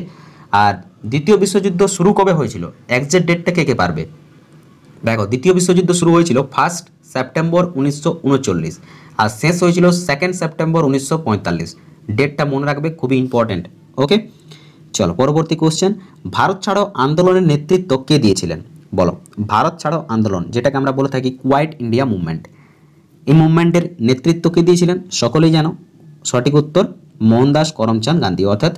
আর দ্বিতীয় বিশ্বযুদ্ধ শুরু কবে হয়েছিল একজ্যাক্ট ডেটটা কে কে পারবে দেখো দ্বিতীয় বিশ্বযুদ্ধ শুরু হয়েছিল ফার্স্ট সেপ্টেম্বর উনিশশো আর শেষ হয়েছিল সেকেন্ড সেপ্টেম্বর উনিশশো ডেটটা মনে রাখবে খুবই ইম্পর্ট্যান্ট ওকে চলো পরবর্তী কোশ্চেন ভারত ছাড়ো আন্দোলনের নেতৃত্ব কে দিয়েছিলেন বলো ভারত ছাড়ো আন্দোলন যেটাকে আমরা বলে থাকি কোয়াইট ইন্ডিয়া মুভমেন্ট এই মুভমেন্টের নেতৃত্ব কে দিয়েছিলেন সকলেই জানো সঠিক উত্তর মোহনদাস করমচাঁদ গান্ধী অর্থাৎ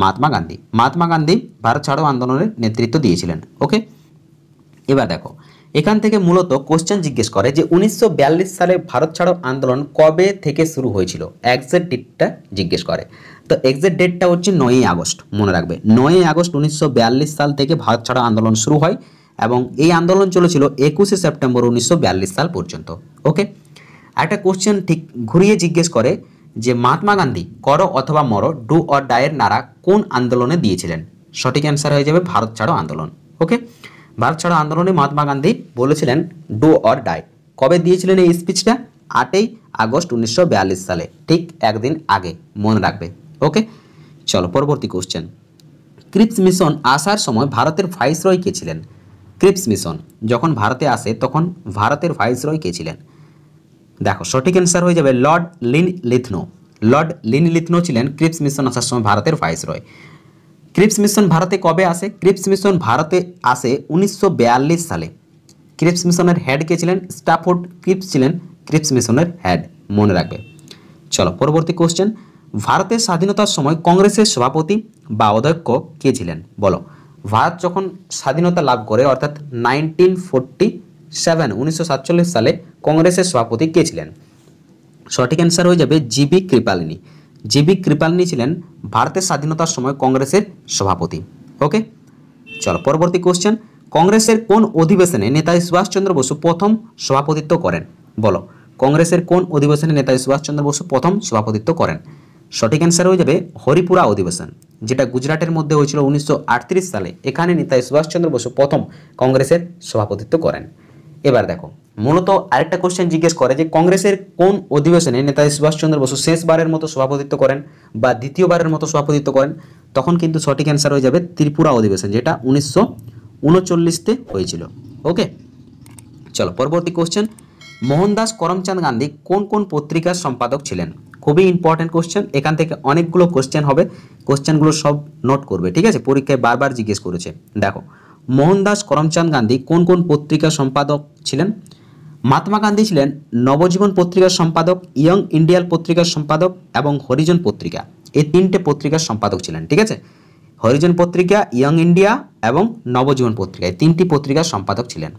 মহাত্মা গান্ধী মহাত্মা গান্ধী ভারত ছাড়ো আন্দোলনের নেতৃত্ব দিয়েছিলেন ওকে এবার দেখো এখান থেকে মূলত কোশ্চেন জিজ্ঞেস করে যে উনিশশো সালে ভারত ছাড়ো আন্দোলন কবে থেকে শুরু হয়েছিল একজ্যাক্ট ডেটটা জিজ্ঞেস করে তো এক্সাক্ট ডেটটা হচ্ছে নয়ই আগস্ট মনে রাখবে নয়ই আগস্ট উনিশশো সাল থেকে ভারত ছাড়া আন্দোলন শুরু হয় এবং এই আন্দোলন চলেছিল একুশে সেপ্টেম্বর উনিশশো সাল পর্যন্ত ওকে একটা কোশ্চেন ঠিক ঘুরিয়ে জিজ্ঞেস করে যে মহাত্মা গান্ধী করো অথবা মরো ডু অর ডায়ের নারা কোন আন্দোলনে দিয়েছিলেন সঠিক অ্যান্সার হয়ে যাবে ভারত ছাড়ো আন্দোলন ওকে ভারত ছাড়ো আন্দোলনে মহাত্মা গান্ধী বলেছিলেন ডু অর ডাই কবে দিয়েছিলেন এই স্পিচটা আটই আগস্ট উনিশশো সালে ঠিক একদিন আগে মনে রাখবে ওকে চলো পরবর্তী কোশ্চেন ক্রিপস মিশন আসার সময় ভারতের ভাইসরয় কে ছিলেন ক্রিপস মিশন যখন ভারতে আসে তখন ভারতের ভাইসরয় কে ছিলেন দেখো সঠিক অ্যান্সার হয়ে যাবে Lord Linlithgow Lord Linlithgow ছিলেন ক্রিপস মিশন আসার সময় ভারতের ভাইসরয় ক্রিপস মিশন ভারতে কবে আসে ক্রিপস মিশন ভারতে আসে উনিশশো সালে ক্রিপস মিশনের হেড কে ছিলেন স্টাফোর্ড ক্রিপস ছিলেন ক্রিপস মিশনের হেড মনে রাখবে চলো পরবর্তী কোশ্চেন ভারতের স্বাধীনতার সময় কংগ্রেসের সভাপতি বা অধ্যক্ষ কে ছিলেন বলো ভারত যখন স্বাধীনতা লাভ করে অর্থাৎ নাইনটিন ফোরটি সেভেন উনিশশো সালে কংগ্রেসের সভাপতি কে ছিলেন সঠিক অ্যান্সার হয়ে যাবে জিবি কৃপালিনী জিবি কৃপালিনী ছিলেন ভারতের স্বাধীনতার সময় কংগ্রেসের সভাপতি ওকে চলো পরবর্তী কোশ্চেন কংগ্রেসের কোন অধিবেশনে নেতাজি সুভাষচন্দ্র বসু প্রথম সভাপতিত্ব করেন বলো কংগ্রেসের কোন অধিবেশনে নেতাজি সুভাষচন্দ্র বসু প্রথম সভাপতিত্ব করেন সঠিক অ্যান্সার হয়ে যাবে হরিপুরা অধিবেশন যেটা গুজরাটের মধ্যে হয়েছিল উনিশশো সালে এখানে নেতাই সুভাষচন্দ্র বসু প্রথম কংগ্রেসের সভাপতিত্ব করেন এবার দেখো মূলত আরেকটা কোশ্চেন জিজ্ঞেস করে যে কংগ্রেসের কোন অধিবেশনে নেতাজি সুভাষচন্দ্র বসু শেষবারের মতো সভাপতিত্ব করেন বা দ্বিতীয়বারের মতো সভাপতিত্ব করেন তখন কিন্তু সঠিক অ্যান্সার হয়ে যাবে ত্রিপুরা অধিবেশন যেটা উনিশশো উনচল্লিশতে হয়েছিল ওকে চলো পরবর্তী কোশ্চেন মোহনদাস করমচাঁদ গান্ধী কোন কোন পত্রিকার সম্পাদক ছিলেন খুবই ইম্পর্টেন্ট কোশ্চেন এখান থেকে অনেকগুলো কোশ্চেন হবে কোশ্চেনগুলো সব নোট করবে ঠিক আছে পরীক্ষায় বারবার জিজ্ঞেস করেছে দেখো মোহনদাস করমচাঁদ গান্ধী কোন কোন পত্রিকার সম্পাদক ছিলেন মহাত্মা গান্ধী ছিলেন নবজীবন পত্রিকার সম্পাদক ইয়ং ইন্ডিয়াল পত্রিকার সম্পাদক এবং হরিজন পত্রিকা এই তিনটে পত্রিকার সম্পাদক ছিলেন ঠিক আছে হরিজন পত্রিকা ইয়ং ইন্ডিয়া এবং নবজীবন পত্রিকা এই তিনটি পত্রিকার সম্পাদক ছিলেন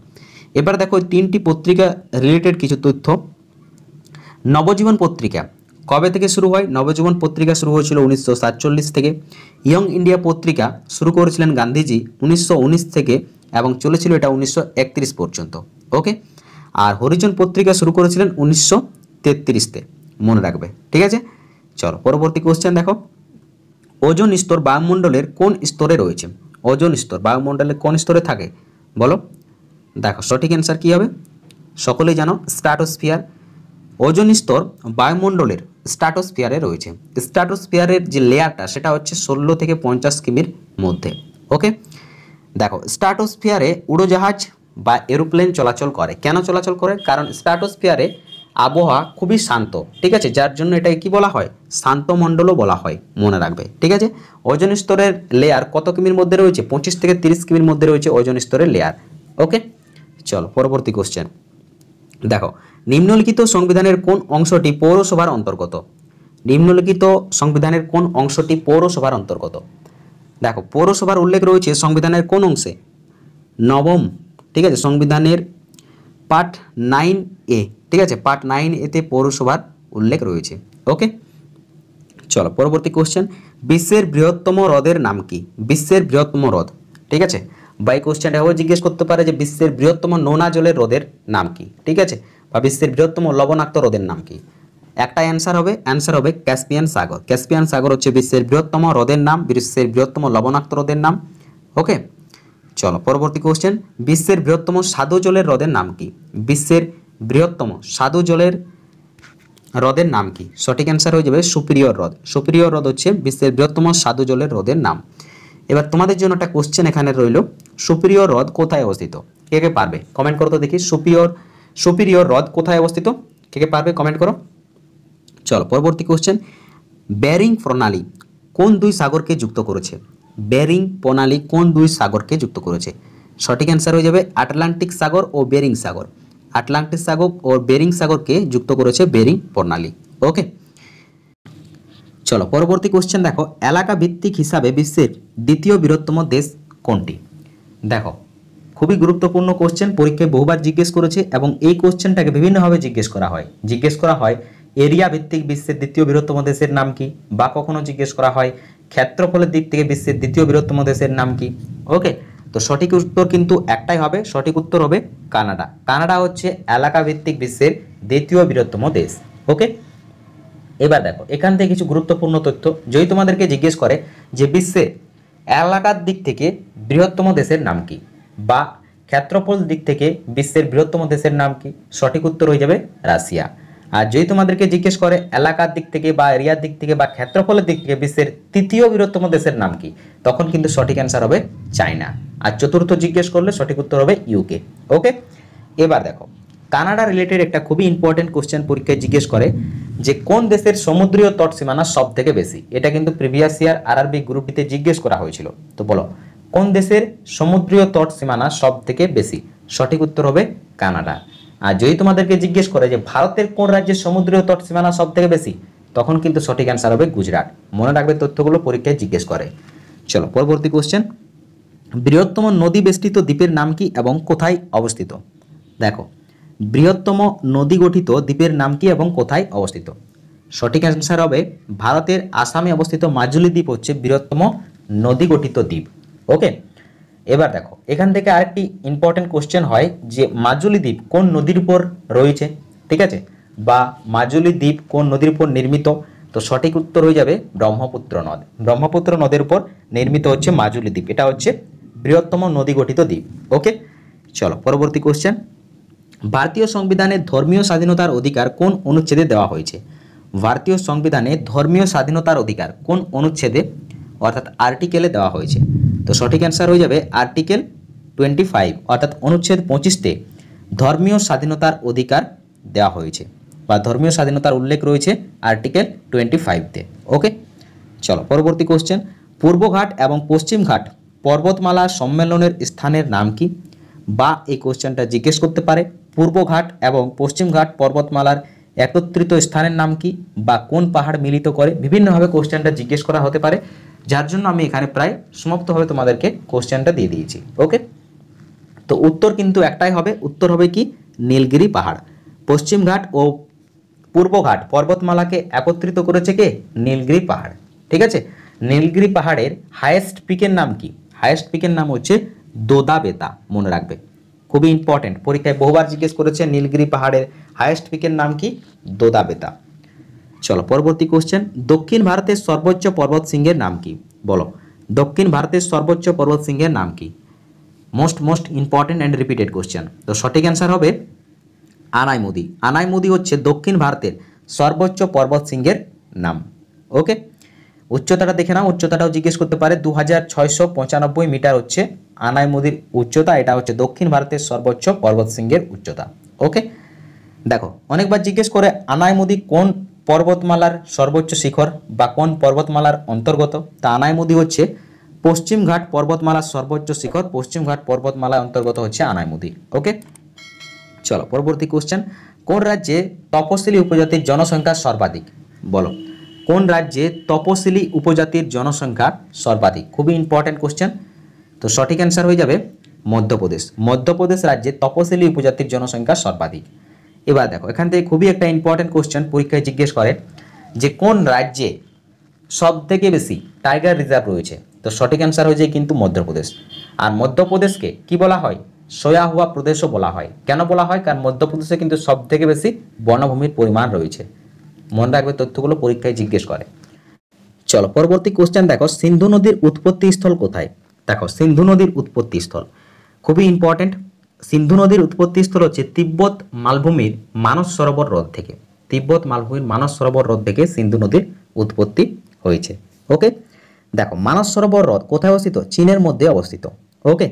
এবার দেখো তিনটি পত্রিকা রিলেটেড কিছু তথ্য নবজীবন পত্রিকা কবে থেকে শুরু হয় নবজীবন পত্রিকা শুরু হয়েছিল উনিশশো থেকে ইয়ং ইন্ডিয়া পত্রিকা শুরু করেছিলেন গান্ধীজি উনিশশো থেকে এবং চলেছিল এটা উনিশশো পর্যন্ত ওকে আর হরিজন পত্রিকা শুরু করেছিলেন উনিশশো তেত্রিশতে মনে রাখবে ঠিক আছে চলো পরবর্তী কোশ্চেন দেখো ওজন স্তর বায়ুমণ্ডলের কোন স্তরে রয়েছে ওজন স্তর বায়ুমণ্ডলের কোন স্তরে থাকে বলো দেখো সঠিক অ্যান্সার কী হবে সকলেই জানো স্ট্র্যাটোস্ফিয়ার ওজন স্তর বায়ুমণ্ডলের স্ট্যাটোস্ফিয়ারে রয়েছে স্ট্যাটোস্ফিয়ারের যে লেয়ারটা সেটা হচ্ছে ষোলো থেকে পঞ্চাশ কিমির মধ্যে ওকে দেখো স্ট্যাটোস্ফিয়ারে উড়োজাহাজ বা এরোপ্লেন চলাচল করে কেন চলাচল করে কারণ স্ট্যাটোস্ফিয়ারে আবহাওয়া খুবই শান্ত ঠিক আছে যার জন্য এটাকে কি বলা হয় শান্তমণ্ডলও বলা হয় মনে রাখবে ঠিক আছে ওজন স্তরের লেয়ার কত কিমির মধ্যে রয়েছে পঁচিশ থেকে তিরিশ কিমির মধ্যে রয়েছে ওজন স্তরের লেয়ার ওকে চলো পরবর্তী কোশ্চেন দেখো নিম্নলিখিত সংবিধানের কোন অংশটি পৌরসভার অন্তর্গত নিম্নলিখিত সংবিধানের কোন অংশটি পৌরসভার অন্তর্গত দেখো পৌরসভার উল্লেখ রয়েছে সংবিধানের কোন অংশে নবম ঠিক আছে সংবিধানের পার্ট নাইন এ ঠিক আছে পার্ট নাইন এতে পৌরসভার উল্লেখ রয়েছে ওকে চলো পরবর্তী কোশ্চেন বিশ্বের বৃহত্তম হ্রদের নাম কি বিশ্বের বৃহত্তম হ্রদ ঠিক আছে বা এই কোশ্চেনটাও জিজ্ঞেস করতে পারে যে বিশ্বের বৃহত্তম নোনা জলের হ্রদের নাম কি ঠিক আছে বা বিশ্বের বৃহত্তম লবণাক্ত হ্রদের নাম কি একটা অ্যান্সার হবে অ্যান্সার হবে ক্যাসপিয়ান সাগর ক্যাসপিয়ান সাগর হচ্ছে বিশ্বের বৃহত্তম হ্রদের নাম বিশ্বের বৃহত্তম লবণাক্ত হ্রদের নাম ওকে চলো পরবর্তী কোশ্চেন বিশ্বের বৃহত্তম সাধু জলের হ্রদের নাম কি বিশ্বের বৃহত্তম সাধু জলের হ্রদের নাম কি সঠিক অ্যান্সার হয়ে যাবে সুপ্রিয় হ্রদ সুপ্রিয় হ্রদ হচ্ছে বিশ্বের বৃহত্তম সাধু জলের হ্রদের নাম এবার তোমাদের জন্য একটা কোশ্চেন এখানে রইল সুপ্রিয় হ্রদ কোথায় অবস্থিত কে কে পারবে কমেন্ট করো তো দেখি সুপ্রিয় সুপ্রিয় হ্রদ কোথায় অবস্থিত কে কে পারবে কমেন্ট করো চলো পরবর্তী কোশ্চেন ব্যারিং প্রণালী কোন দুই সাগরকে যুক্ত করেছে ব্যারিং প্রণালী কোন দুই সাগরকে যুক্ত করেছে সঠিক অ্যান্সার হয়ে যাবে আটলান্টিক সাগর ও বেরিং সাগর আটলান্টিক সাগর ও বেরিং সাগরকে যুক্ত করেছে বেরিং প্রণালী ওকে চলো পরবর্তী কোশ্চেন দেখো এলাকা ভিত্তিক হিসাবে বিশ্বের দ্বিতীয় বৃহত্তম দেশ কোনটি দেখো খুবই গুরুত্বপূর্ণ কোশ্চেন পরীক্ষায় বহুবার জিজ্ঞেস করেছে এবং এই কোশ্চেনটাকে বিভিন্নভাবে জিজ্ঞেস করা হয় জিজ্ঞেস করা হয় এরিয়া ভিত্তিক বিশ্বের দ্বিতীয় বৃহত্তম দেশের নাম কি বা কখনো জিজ্ঞেস করা হয় ক্ষেত্রফলের দিক থেকে বিশ্বের দ্বিতীয় বৃহত্তম দেশের নাম কি ওকে তো সঠিক উত্তর কিন্তু একটাই হবে সঠিক উত্তর হবে কানাডা কানাডা হচ্ছে এলাকা ভিত্তিক বিশ্বের দ্বিতীয় বৃহত্তম দেশ ওকে এবার দেখো এখান থেকে কিছু গুরুত্বপূর্ণ তথ্য যদি তোমাদেরকে জিজ্ঞেস করে যে বিশ্বে এলাকার দিক থেকে বৃহত্তম দেশের নাম কি বা ক্ষেত্রফল দিক থেকে বিশ্বের বৃহত্তম দেশের নাম কি সঠিক উত্তর হয়ে যাবে রাশিয়া আর যদি তোমাদেরকে জিজ্ঞেস করে এলাকার দিক থেকে বা এরিয়ার দিক থেকে বা ক্ষেত্রফলের দিক থেকে বিশ্বের তৃতীয় বৃহত্তম দেশের নাম কি তখন কিন্তু সঠিক অ্যান্সার হবে চায়না আর চতুর্থ জিজ্ঞেস করলে সঠিক উত্তর হবে ইউকে ওকে এবার দেখো কানাডা রিলেটেড একটা খুবই ইম্পর্টেন্ট কোশ্চেন পরীক্ষায় জিজ্ঞেস করে যে কোন দেশের সমুদ্রীয় তট সীমানা সব থেকে বেশি এটা কিন্তু প্রিভিয়াস ইয়ার আরআরবি গ্রুপটিতে জিজ্ঞেস করা হয়েছিল তো বলো কোন দেশের সমুদ্রীয় তট সীমানা সব থেকে বেশি সঠিক উত্তর হবে কানাডা আর যদি তোমাদেরকে জিজ্ঞেস করে যে ভারতের কোন রাজ্যের সমুদ্রীয় তট সীমানা সব থেকে বেশি তখন কিন্তু সঠিক অ্যান্সার হবে গুজরাট মনে রাখবে তথ্যগুলো পরীক্ষায় জিজ্ঞেস করে চলো পরবর্তী কোশ্চেন বৃহত্তম নদী বেষ্টিত দ্বীপের নাম কি এবং কোথায় অবস্থিত দেখো বৃহত্তম নদী গঠিত দ্বীপের নাম কি এবং কোথায় অবস্থিত সঠিক অ্যান্সার হবে ভারতের আসামে অবস্থিত মাজুলি দ্বীপ হচ্ছে বৃহত্তম নদী গঠিত দ্বীপ ওকে এবার দেখো এখান থেকে আরেকটি ইম্পর্টেন্ট কোশ্চেন হয় যে মাজুলি দ্বীপ কোন নদীর উপর রয়েছে ঠিক আছে বা মাজুলি দ্বীপ কোন নদীর উপর নির্মিত তো সঠিক উত্তর হয়ে যাবে ব্রহ্মপুত্র নদ ব্রহ্মপুত্র নদের উপর নির্মিত হচ্ছে মাজুলি দ্বীপ এটা হচ্ছে বৃহত্তম নদী গঠিত দ্বীপ ওকে চলো পরবর্তী কোশ্চেন ভারতীয় সংবিধানে ধর্মীয় স্বাধীনতার অধিকার কোন অনুচ্ছেদে দেওয়া হয়েছে ভারতীয় সংবিধানে ধর্মীয় স্বাধীনতার অধিকার কোন অনুচ্ছেদে অর্থাৎ আর্টিকেলে দেওয়া হয়েছে তো সঠিক অ্যান্সার হয়ে যাবে আর্টিকেল টোয়েন্টি ফাইভ অর্থাৎ অনুচ্ছেদ পঁচিশতে ধর্মীয় স্বাধীনতার অধিকার দেওয়া হয়েছে বা ধর্মীয় স্বাধীনতার উল্লেখ রয়েছে আর্টিকেল টোয়েন্টি ফাইভতে ওকে চলো পরবর্তী কোশ্চেন পূর্বঘাট এবং পশ্চিমঘাট পর্বতমালা সম্মেলনের স্থানের নাম কি বা এই কোশ্চেনটা জিজ্ঞেস করতে পারে পূর্বঘাট এবং পশ্চিমঘাট পর্বতমালার একত্রিত স্থানের নাম কি বা কোন পাহাড় মিলিত করে বিভিন্নভাবে কোশ্চেনটা জিজ্ঞেস করা হতে পারে যার জন্য আমি এখানে প্রায় সমাপ্তভাবে তোমাদেরকে কোশ্চেনটা দিয়ে দিয়েছি ওকে তো উত্তর কিন্তু একটাই হবে উত্তর হবে কি নীলগিরি পাহাড় পশ্চিমঘাট ও পূর্বঘাট পর্বতমালাকে একত্রিত করেছে কে নীলগিরি পাহাড় ঠিক আছে নীলগিরি পাহাড়ের হায়েস্ট পিকের নাম কি হায়েস্ট পিকের নাম হচ্ছে দোদাবেতা মনে রাখবে খুবই ইম্পর্টেন্ট পরীক্ষায় বহুবার জিজ্ঞেস করেছে নীলগিরি পাহাড়ের হায়েস্ট পিকের নাম কি দোদাবেতা চলো পরবর্তী কোশ্চেন দক্ষিণ ভারতের সর্বোচ্চ পর্বত সিংহের নাম কি বলো দক্ষিণ ভারতের সর্বোচ্চ পর্বত সিংহের নাম কি most most important and repeated question তো সঠিক অ্যান্সার হবে আনাই আনাই আনাইমুদি হচ্ছে দক্ষিণ ভারতের সর্বোচ্চ পর্বত সিংহের নাম ওকে উচ্চতাটা দেখে নাও উচ্চতাটাও জিজ্ঞেস করতে পারে দু মিটার হচ্ছে আনাই নদীর উচ্চতা এটা হচ্ছে দক্ষিণ ভারতের সর্বোচ্চ পর্বত শৃঙ্গের উচ্চতা ওকে দেখো অনেকবার জিজ্ঞেস করে আনাই নদী কোন পর্বতমালার সর্বোচ্চ শিখর বা কোন পর্বতমালার অন্তর্গত তা আনাই নদী হচ্ছে পশ্চিমঘাট পর্বতমালার সর্বোচ্চ শিখর পশ্চিমঘাট পর্বতমালার অন্তর্গত হচ্ছে আনাই নদী ওকে চলো পরবর্তী কোশ্চেন কোন রাজ্যে তপশিলি উপজাতির জনসংখ্যা সর্বাধিক বলো কোন রাজ্যে তপশিলি উপজাতির জনসংখ্যা সর্বাধিক খুবই ইম্পর্টেন্ট কোশ্চেন তো সঠিক অ্যান্সার হয়ে যাবে মধ্যপ্রদেশ মধ্যপ্রদেশ রাজ্যে তপশিলি উপজাতির জনসংখ্যা সর্বাধিক এবার দেখো এখান থেকে খুবই একটা ইম্পর্টেন্ট কোশ্চেন পরীক্ষায় জিজ্ঞেস করে যে কোন রাজ্যে সব থেকে বেশি টাইগার রিজার্ভ রয়েছে তো সঠিক অ্যান্সার হয়ে যায় কিন্তু মধ্যপ্রদেশ আর মধ্যপ্রদেশকে কি বলা হয় সোয়া হওয়া প্রদেশও বলা হয় কেন বলা হয় কারণ মধ্যপ্রদেশে কিন্তু সব থেকে বেশি বনভূমির পরিমাণ রয়েছে মনে রাখবে তথ্যগুলো পরীক্ষায় জিজ্ঞেস করে চলো পরবর্তী কোশ্চেন দেখো সিন্ধু নদীর উৎপত্তি স্থল কোথায় দেখো সিন্ধু নদীর উৎপত্তি স্থল খুবই ইম্পর্টেন্ট সিন্ধু নদীর উৎপত্তি স্থল হচ্ছে তিব্বত মালভূমির মানস সরোবর হ্রদ থেকে তিব্বত মালভূমির মানস সরোবর হ্রদ থেকে সিন্ধু নদীর উৎপত্তি হয়েছে ওকে দেখো মানস সরোবর হ্রদ কোথায় অবস্থিত চীনের মধ্যে অবস্থিত ওকে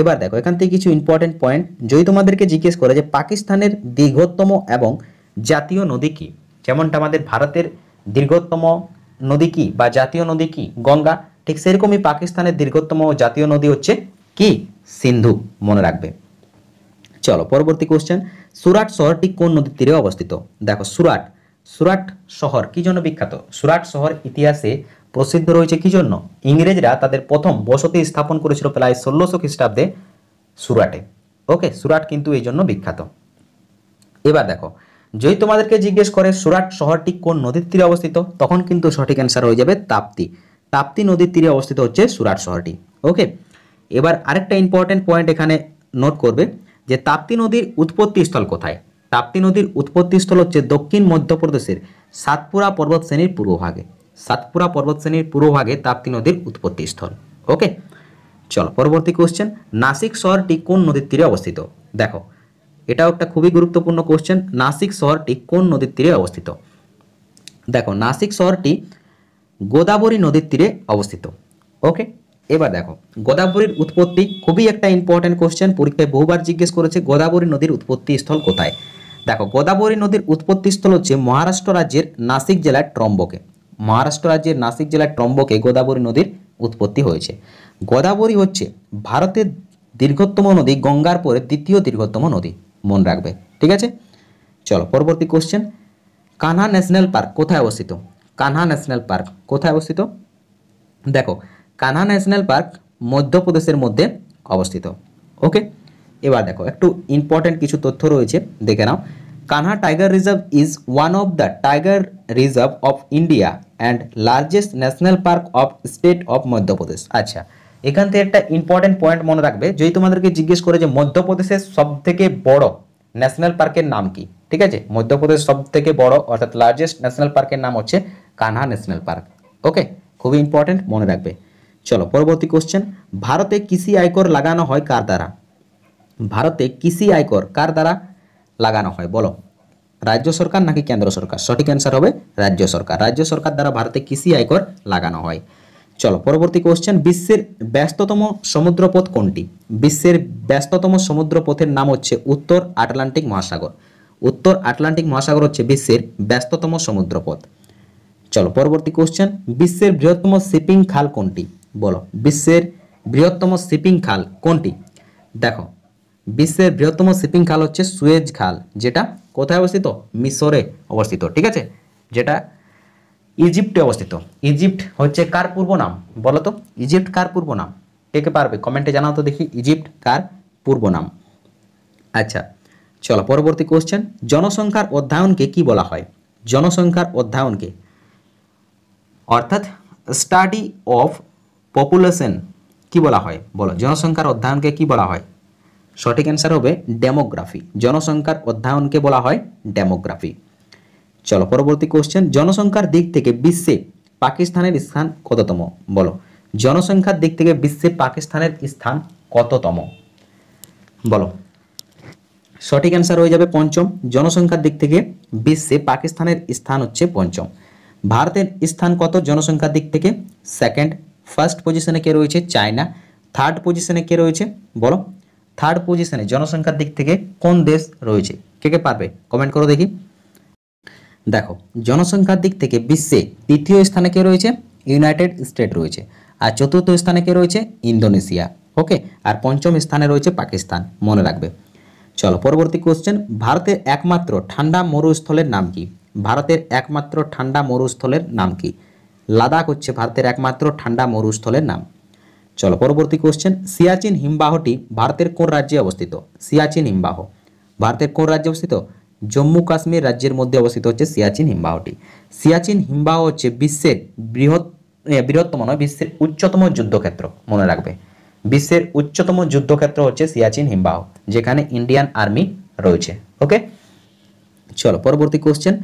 এবার দেখো এখান থেকে কিছু ইম্পর্টেন্ট পয়েন্ট যদি তোমাদেরকে জিজ্ঞেস করে যে পাকিস্তানের দীর্ঘতম এবং জাতীয় নদী কী যেমনটা আমাদের ভারতের দীর্ঘতম নদী কী বা জাতীয় নদী কী গঙ্গা ঠিক সেরকমই পাকিস্তানের দীর্ঘতম জাতীয় নদী হচ্ছে কি সিন্ধু মনে রাখবে চলো পরবর্তী কোশ্চেন সুরাট শহরটি কোন নদীর তীরে অবস্থিত দেখো সুরাট সুরাট শহর কি জন্য বিখ্যাত সুরাট শহর ইতিহাসে প্রসিদ্ধ রয়েছে কি জন্য ইংরেজরা তাদের প্রথম বসতি স্থাপন করেছিল প্রায় ষোলোশো খ্রিস্টাব্দে সুরাটে ওকে সুরাট কিন্তু এই জন্য বিখ্যাত এবার দেখো যদি তোমাদেরকে জিজ্ঞেস করে সুরাট শহরটি কোন নদীর তীরে অবস্থিত তখন কিন্তু সঠিক অ্যান্সার হয়ে যাবে তাপ্তি তাপ্তি নদীর তীরে অবস্থিত হচ্ছে সুরাট শহরটি ওকে এবার আরেকটা ইম্পর্টেন্ট পয়েন্ট এখানে নোট করবে যে তাপ্তি নদীর উৎপত্তি স্থল কোথায় তাপ্তি নদীর উৎপত্তি স্থল হচ্ছে দক্ষিণ মধ্যপ্রদেশের সাতপুরা পর্বতশ্রেণীর পূর্বভাগে সাতপুরা পর্বতশ্রেণীর পূর্বভাগে তাপ্তি নদীর উৎপত্তি স্থল ওকে চলো পরবর্তী কোশ্চেন নাসিক শহরটি কোন নদীর তীরে অবস্থিত দেখো এটাও একটা খুবই গুরুত্বপূর্ণ কোশ্চেন নাসিক শহরটি কোন নদীর তীরে অবস্থিত দেখো নাসিক শহরটি গোদাবরী নদীর তীরে অবস্থিত ওকে এবার দেখো গোদাবরীর উৎপত্তি খুবই একটা ইম্পর্ট্যান্ট কোশ্চেন পরীক্ষায় বহুবার জিজ্ঞেস করেছে গোদাবরী নদীর উৎপত্তি স্থল কোথায় দেখো গোদাবরী নদীর উৎপত্তি স্থল হচ্ছে মহারাষ্ট্র রাজ্যের নাসিক জেলার ট্রম্বকে মহারাষ্ট্র রাজ্যের নাসিক জেলার ট্রম্বকে গোদাবরী নদীর উৎপত্তি হয়েছে গোদাবরী হচ্ছে ভারতের দীর্ঘতম নদী গঙ্গার পরে দ্বিতীয় দীর্ঘতম নদী মনে রাখবে ঠিক আছে চলো পরবর্তী কোশ্চেন কানহা ন্যাশনাল পার্ক কোথায় অবস্থিত কানহা ন্যাশনাল পার্ক কোথায় অবস্থিত দেখো কানহা ন্যাশনাল পার্ক মধ্যপ্রদেশের মধ্যে অবস্থিত ওকে এবার দেখো একটু ইম্পর্টেন্ট কিছু তথ্য রয়েছে দেখে নাও Kanha tiger reserve is one of the tiger reserve of India and largest national park of state of Madhya Pradesh আচ্ছা এখান থেকে একটা ইম্পর্টেন্ট পয়েন্ট মনে রাখবে যদি তোমাদেরকে জিজ্ঞেস করে যে মধ্যপ্রদেশের সবথেকে বড় ন্যাশনাল পার্কের নাম কি ঠিক আছে মধ্যপ্রদেশ সব থেকে বড় অর্থাৎ লার্জেস্ট ন্যাশনাল পার্কের নাম হচ্ছে কানহা ন্যাশনাল পার্ক ওকে খুবই ইম্পর্টেন্ট মনে রাখবে চলো পরবর্তী কোশ্চেন ভারতে কৃষি আয়কর লাগানো হয় কার দ্বারা ভারতে কৃষি আয়কর কার দ্বারা লাগানো হয় বলো রাজ্য সরকার নাকি কেন্দ্র সরকার সঠিক অ্যান্সার হবে রাজ্য সরকার রাজ্য সরকার দ্বারা ভারতে কৃষি আয়কর লাগানো হয় চলো পরবর্তী কোশ্চেন বিশ্বের ব্যস্ততম সমুদ্রপথ কোনটি বিশ্বের ব্যস্ততম সমুদ্রপথের নাম হচ্ছে উত্তর আটলান্টিক মহাসাগর উত্তর আটলান্টিক মহাসাগর হচ্ছে বিশ্বের ব্যস্ততম সমুদ্রপথ চলো পরবর্তী কোশ্চেন বিশ্বের বৃহত্তম শিপিং খাল কোনটি বলো বিশ্বের বৃহত্তম শিপিং খাল কোনটি দেখো বিশ্বের বৃহত্তম শিপিং খাল হচ্ছে সুয়েজ খাল যেটা কোথায় অবস্থিত মিশরে অবস্থিত ঠিক আছে যেটা ইজিপ্টে অবস্থিত ইজিপ্ট হচ্ছে কার পূর্ব নাম বলতো ইজিপ্ট কার পূর্ব নাম কে পারবে কমেন্টে জানাও তো দেখি ইজিপ্ট কার পূর্ব নাম আচ্ছা চলো পরবর্তী কোশ্চেন জনসংখ্যার অধ্যায়নকে কি বলা হয় জনসংখ্যার অধ্যায়নকে অর্থাৎ স্টাডি অফ পপুলেশন কি বলা হয় বলো জনসংখ্যার অধ্যয়নকে কি বলা হয় সঠিক অ্যান্সার হবে ডেমোগ্রাফি জনসংখ্যার অধ্যয়নকে বলা হয় ডেমোগ্রাফি চলো পরবর্তী কোশ্চেন জনসংখ্যার দিক থেকে বিশ্বে পাকিস্তানের স্থান কততম বলো জনসংখ্যার দিক থেকে বিশ্বে পাকিস্তানের স্থান কততম বলো সঠিক অ্যান্সার হয়ে যাবে পঞ্চম জনসংখ্যার দিক থেকে বিশ্বে পাকিস্তানের স্থান হচ্ছে পঞ্চম ভারতের স্থান কত জনসংখ্যার দিক থেকে সেকেন্ড ফার্স্ট পজিশনে কে রয়েছে চায়না থার্ড পজিশনে কে রয়েছে বলো থার্ড পজিশনে জনসংখ্যার দিক থেকে কোন দেশ রয়েছে কে কে পারবে কমেন্ট করো দেখি দেখো জনসংখ্যার দিক থেকে বিশ্বে তৃতীয় স্থানে কে রয়েছে ইউনাইটেড স্টেট রয়েছে আর চতুর্থ স্থানে কে রয়েছে ইন্দোনেশিয়া ওকে আর পঞ্চম স্থানে রয়েছে পাকিস্তান মনে রাখবে চলো পরবর্তী কোশ্চেন ভারতের একমাত্র ঠান্ডা মরুস্থলের নাম কি ভারতের একমাত্র ঠান্ডা মরুস্থলের নাম কি লাদাখ হচ্ছে ভারতের একমাত্র ঠান্ডা মরুস্থলের নাম চলো পরবর্তী কোশ্চেন সিয়াচিন হিমবাহটি ভারতের কোন রাজ্যে অবস্থিত সিয়াচিন হিমবাহ ভারতের কোন রাজ্যে অবস্থিত জম্মু কাশ্মীর রাজ্যের মধ্যে অবস্থিত হচ্ছে সিয়াচিন হিমবাহটি সিয়াচিন হিমবাহ হচ্ছে বিশ্বের বৃহৎ বৃহত্তম নয় বিশ্বের উচ্চতম যুদ্ধক্ষেত্র মনে রাখবে বিশ্বের উচ্চতম যুদ্ধক্ষেত্র হচ্ছে সিয়াচিন হিমবাহ যেখানে ইন্ডিয়ান আর্মি রয়েছে ওকে চলো পরবর্তী কোশ্চেন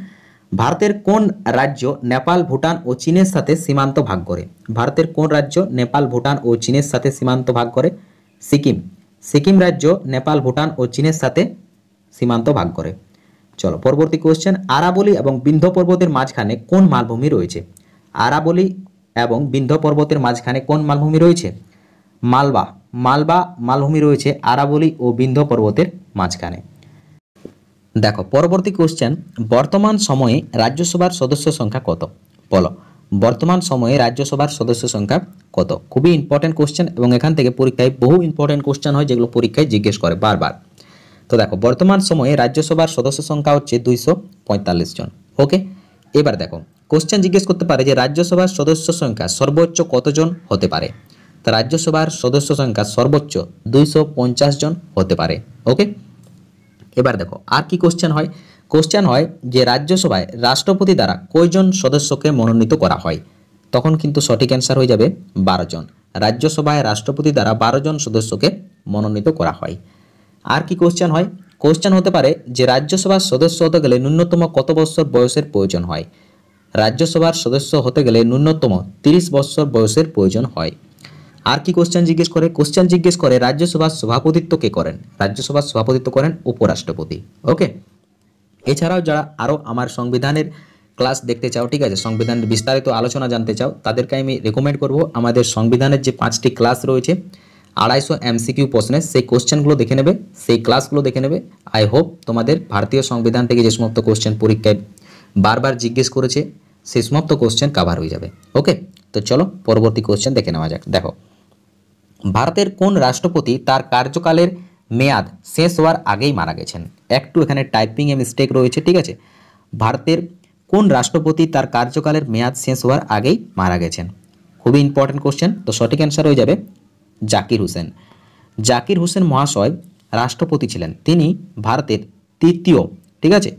ভারতের কোন রাজ্য নেপাল ভুটান ও চীনের সাথে সীমান্ত ভাগ করে ভারতের কোন রাজ্য নেপাল ভুটান ও চীনের সাথে সীমান্ত ভাগ করে সিকিম সিকিম রাজ্য নেপাল ভুটান ও চীনের সাথে সীমান্ত ভাগ করে চলো পরবর্তী কোশ্চেন আরাবলি এবং বিন্ধ্য পর্বতের মাঝখানে কোন মালভূমি রয়েছে আরাবলি এবং বিন্ধ্য পর্বতের মাঝখানে কোন মালভূমি রয়েছে মালবা মালবা মালভূমি রয়েছে আরাবলি ও বিন্ধ্য পর্বতের মাঝখানে দেখো পরবর্তী কোশ্চেন বর্তমান সময়ে রাজ্যসভার সদস্য সংখ্যা কত বলো বর্তমান সময়ে রাজ্যসভার সদস্য সংখ্যা কত খুবই ইম্পর্টেন্ট কোশ্চেন এবং এখান থেকে পরীক্ষায় বহু ইম্পর্টেন্ট কোশ্চেন হয় যেগুলো পরীক্ষায় জিজ্ঞেস করে বারবার তো দেখো বর্তমান সময়ে রাজ্যসভার সদস্য সংখ্যা হচ্ছে দুইশো জন ওকে এবার দেখো কোশ্চেন জিজ্ঞেস করতে পারে যে রাজ্যসভার সদস্য সংখ্যা সর্বোচ্চ কতজন হতে পারে তা রাজ্যসভার সদস্য সংখ্যা সর্বোচ্চ দুইশো জন হতে পারে ওকে এবার দেখো আর কি কোশ্চেন হয় কোশ্চেন হয় যে রাজ্যসভায় রাষ্ট্রপতি দ্বারা কয়জন সদস্যকে মনোনীত করা হয় তখন কিন্তু সঠিক অ্যান্সার হয়ে যাবে বারো জন রাজ্যসভায় রাষ্ট্রপতি দ্বারা বারো জন সদস্যকে মনোনীত করা হয় আর কি কোশ্চেন হয় কোশ্চেন হতে পারে যে রাজ্যসভার সদস্য হতে গেলে ন্যূনতম কত বছর বয়সের প্রয়োজন হয় রাজ্যসভার সদস্য হতে গেলে ন্যূনতম তিরিশ বছর বয়সের প্রয়োজন হয় আর কি কোশ্চেন জিজ্ঞেস করে কোশ্চেন জিজ্ঞেস করে রাজ্যসভার সভাপতিত্ব কে করেন রাজ্যসভার সভাপতিত্ব করেন উপরাষ্ট্রপতি ওকে এছাড়াও যারা আরও আমার সংবিধানের ক্লাস দেখতে চাও ঠিক আছে সংবিধানের বিস্তারিত আলোচনা জানতে চাও তাদেরকে আমি রেকমেন্ড করব আমাদের সংবিধানের যে পাঁচটি ক্লাস রয়েছে আড়াইশো এমসিকিউ প্রশ্নের সেই কোশ্চেনগুলো দেখে নেবে সেই ক্লাসগুলো দেখে নেবে আই হোপ তোমাদের ভারতীয় সংবিধান থেকে যে সমস্ত কোশ্চেন পরীক্ষায় বারবার জিজ্ঞেস করেছে সেই সমস্ত কোশ্চেন কাভার হয়ে যাবে ওকে তো চলো পরবর্তী কোশ্চেন দেখে নেওয়া যাক দেখো ভারতের কোন রাষ্ট্রপতি তার কার্যকালের মেয়াদ শেষ হওয়ার আগেই মারা গেছেন একটু এখানে টাইপিংয়ে মিস্টেক রয়েছে ঠিক আছে ভারতের কোন রাষ্ট্রপতি তার কার্যকালের মেয়াদ শেষ হওয়ার আগেই মারা গেছেন খুবই ইম্পর্টেন্ট কোশ্চেন তো সঠিক অ্যান্সার হয়ে যাবে জাকির হোসেন জাকির হোসেন মহাশয় রাষ্ট্রপতি ছিলেন তিনি ভারতের তৃতীয় ঠিক আছে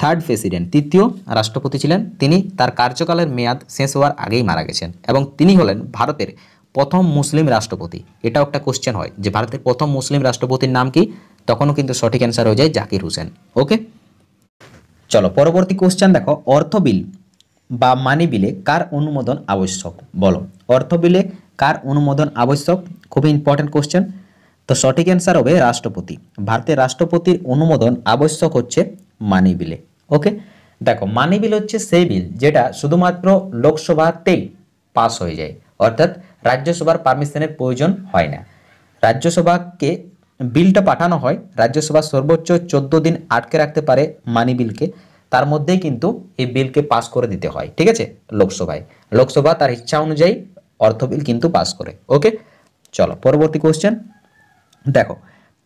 থার্ড প্রেসিডেন্ট তৃতীয় রাষ্ট্রপতি ছিলেন তিনি তার কার্যকালের মেয়াদ শেষ হওয়ার আগেই মারা গেছেন এবং তিনি হলেন ভারতের প্রথম মুসলিম রাষ্ট্রপতি এটাও একটা কোশ্চেন হয় যে ভারতের প্রথম মুসলিম রাষ্ট্রপতির নাম কি তখনও কিন্তু সঠিক অ্যান্সার হয়ে যায় জাকির হোসেন ওকে চলো পরবর্তী কোশ্চেন দেখো অর্থ বিল বা মানি বিলে কার অনুমোদন আবশ্যক বলো অর্থ বিলে কার অনুমোদন আবশ্যক খুবই ইম্পর্টেন্ট কোশ্চেন তো সঠিক অ্যান্সার হবে রাষ্ট্রপতি ভারতের রাষ্ট্রপতির অনুমোদন আবশ্যক হচ্ছে মানি বিলে ওকে দেখো মানি বিল হচ্ছে সেই বিল যেটা শুধুমাত্র লোকসভাতেই পাস হয়ে যায় অর্থাৎ রাজ্যসভার পারমিশনের প্রয়োজন হয় না রাজ্যসভাকে বিলটা পাঠানো হয় রাজ্যসভা সর্বোচ্চ চোদ্দ দিন আটকে রাখতে পারে মানি বিলকে তার মধ্যেই কিন্তু এই বিলকে পাস করে দিতে হয় ঠিক আছে লোকসভায় লোকসভা তার ইচ্ছা অনুযায়ী অর্থ বিল কিন্তু পাস করে ওকে চলো পরবর্তী কোশ্চেন দেখো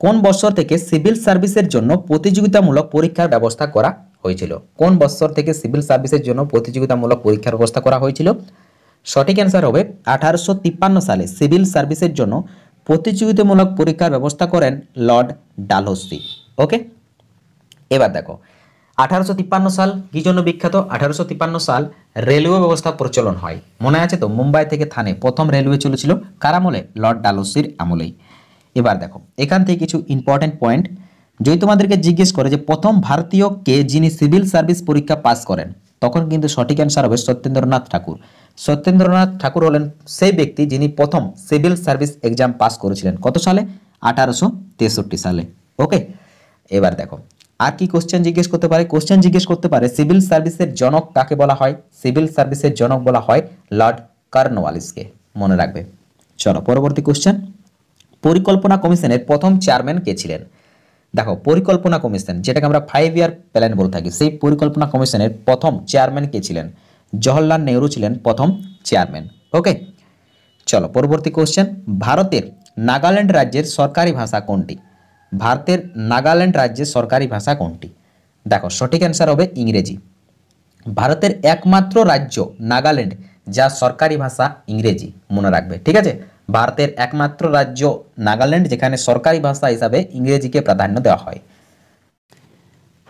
কোন বছর থেকে সিভিল সার্ভিসের জন্য প্রতিযোগিতামূলক পরীক্ষার ব্যবস্থা করা হয়েছিল কোন বছর থেকে সিভিল সার্ভিসের জন্য প্রতিযোগিতামূলক পরীক্ষার ব্যবস্থা করা হয়েছিল সঠিক অ্যান্সার হবে আঠারোশো সালে সিভিল সার্ভিসের জন্য প্রতিযোগিতামূলক পরীক্ষার ব্যবস্থা করেন লর্ড ডালহস্সি ওকে এবার দেখো আঠারোশো সাল কি জন্য বিখ্যাত আঠারোশো সাল রেলওয়ে ব্যবস্থা প্রচলন হয় মনে আছে তো মুম্বাই থেকে থানে প্রথম রেলওয়ে চলেছিল কার আমলে লর্ড ডালহসির আমলেই এবার দেখো এখান থেকে কিছু ইম্পর্টেন্ট পয়েন্ট যদি তোমাদেরকে জিজ্ঞেস করে যে প্রথম ভারতীয় কে যিনি সিভিল সার্ভিস পরীক্ষা পাস করেন তখন কিন্তু সঠিক অ্যান্সার হবে সত্যেন্দ্রনাথ ঠাকুর সত্যেন্দ্রনাথ ঠাকুর হলেন সেই ব্যক্তি যিনি প্রথম সিভিল সার্ভিস এক্সাম পাস করেছিলেন কত সালে আঠারোশো তেষট্টি সালে ওকে এবার দেখো আর কি কোশ্চেন জিজ্ঞেস করতে পারে কোশ্চেন জিজ্ঞেস করতে পারে সিভিল সার্ভিসের জনক কাকে বলা হয় সিভিল সার্ভিসের জনক বলা হয় লর্ড কার্নওয়ালিসকে মনে রাখবে চলো পরবর্তী কোশ্চেন পরিকল্পনা কমিশনের প্রথম চেয়ারম্যান কে ছিলেন দেখো পরিকল্পনা কমিশন যেটাকে আমরা ফাইভ ইয়ার প্ল্যান বলে থাকি সেই পরিকল্পনা কমিশনের প্রথম চেয়ারম্যান কে ছিলেন জওহরলাল নেহরু ছিলেন প্রথম চেয়ারম্যান ওকে চলো পরবর্তী কোশ্চেন ভারতের নাগাল্যান্ড রাজ্যের সরকারি ভাষা কোনটি ভারতের নাগাল্যান্ড রাজ্যের সরকারি ভাষা কোনটি দেখো সঠিক অ্যান্সার হবে ইংরেজি ভারতের একমাত্র রাজ্য নাগাল্যান্ড যা সরকারি ভাষা ইংরেজি মনে রাখবে ঠিক আছে ভারতের একমাত্র রাজ্য নাগাল্যান্ড যেখানে সরকারি ভাষা হিসাবে ইংরেজিকে প্রাধান্য দেওয়া হয়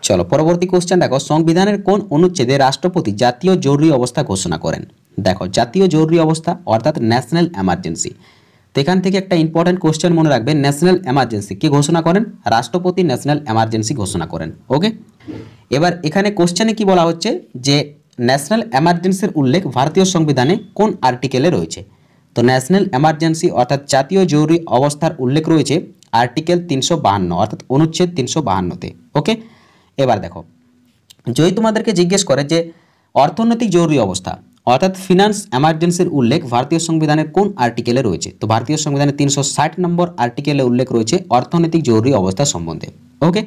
চলো পরবর্তী কোশ্চেন দেখো সংবিধানের কোন অনুচ্ছেদে রাষ্ট্রপতি জাতীয় জরুরি অবস্থা ঘোষণা করেন দেখো জাতীয় জরুরি অবস্থা অর্থাৎ ন্যাশনাল এমার্জেন্সি তো এখান থেকে একটা ইম্পর্টেন্ট কোশ্চেন মনে রাখবেন ন্যাশনাল এমার্জেন্সি কে ঘোষণা করেন রাষ্ট্রপতি ন্যাশনাল এমার্জেন্সি ঘোষণা করেন ওকে এবার এখানে কোশ্চেনে কি বলা হচ্ছে যে ন্যাশনাল এমার্জেন্সির উল্লেখ ভারতীয় সংবিধানে কোন আর্টিকেলে রয়েছে তো ন্যাশনাল এমার্জেন্সি অর্থাৎ জাতীয় জরুরি অবস্থার উল্লেখ রয়েছে আর্টিকেল তিনশো বাহান্ন অর্থাৎ অনুচ্ছেদ তিনশো বাহান্নতে ওকে এবার দেখো যদি তোমাদেরকে জিজ্ঞেস করে যে অর্থনৈতিক জরুরি অবস্থা অর্থাৎ ফিনান্স এমার্জেন্সির উল্লেখ ভারতীয় সংবিধানের কোন আর্টিকেলে রয়েছে তো ভারতীয় সংবিধানের তিনশো ষাট নম্বর আর্টিকেলে উল্লেখ রয়েছে অর্থনৈতিক জরুরি অবস্থা সম্বন্ধে ওকে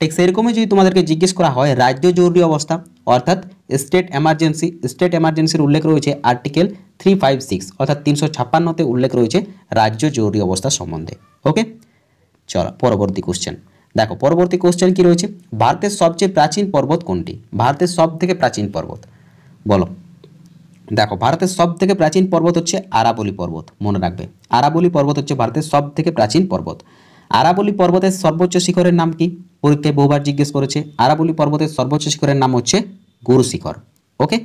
ঠিক সেরকমই যদি তোমাদেরকে জিজ্ঞেস করা হয় রাজ্য জরুরি অবস্থা অর্থাৎ স্টেট এমার্জেন্সি স্টেট এমার্জেন্সির উল্লেখ রয়েছে আর্টিকেল থ্রি ফাইভ সিক্স অর্থাৎ তিনশো ছাপ্পান্নতে উল্লেখ রয়েছে রাজ্য জরুরি অবস্থা সম্বন্ধে ওকে চলো পরবর্তী কোশ্চেন দেখো পরবর্তী কোশ্চেন কি রয়েছে ভারতের সবচেয়ে প্রাচীন পর্বত কোনটি ভারতের সব থেকে প্রাচীন পর্বত বলো দেখো ভারতের সব থেকে প্রাচীন পর্বত হচ্ছে আরাবলি পর্বত মনে রাখবে আরাবলি পর্বত হচ্ছে ভারতের সব থেকে প্রাচীন পর্বত আরাবলি পর্বতের সর্বোচ্চ শিখরের নাম কি পরীক্ষায় বহুবার জিজ্ঞেস করেছে আরাবলি পর্বতের সর্বোচ্চ শিখরের নাম হচ্ছে গুরু শিখর ওকে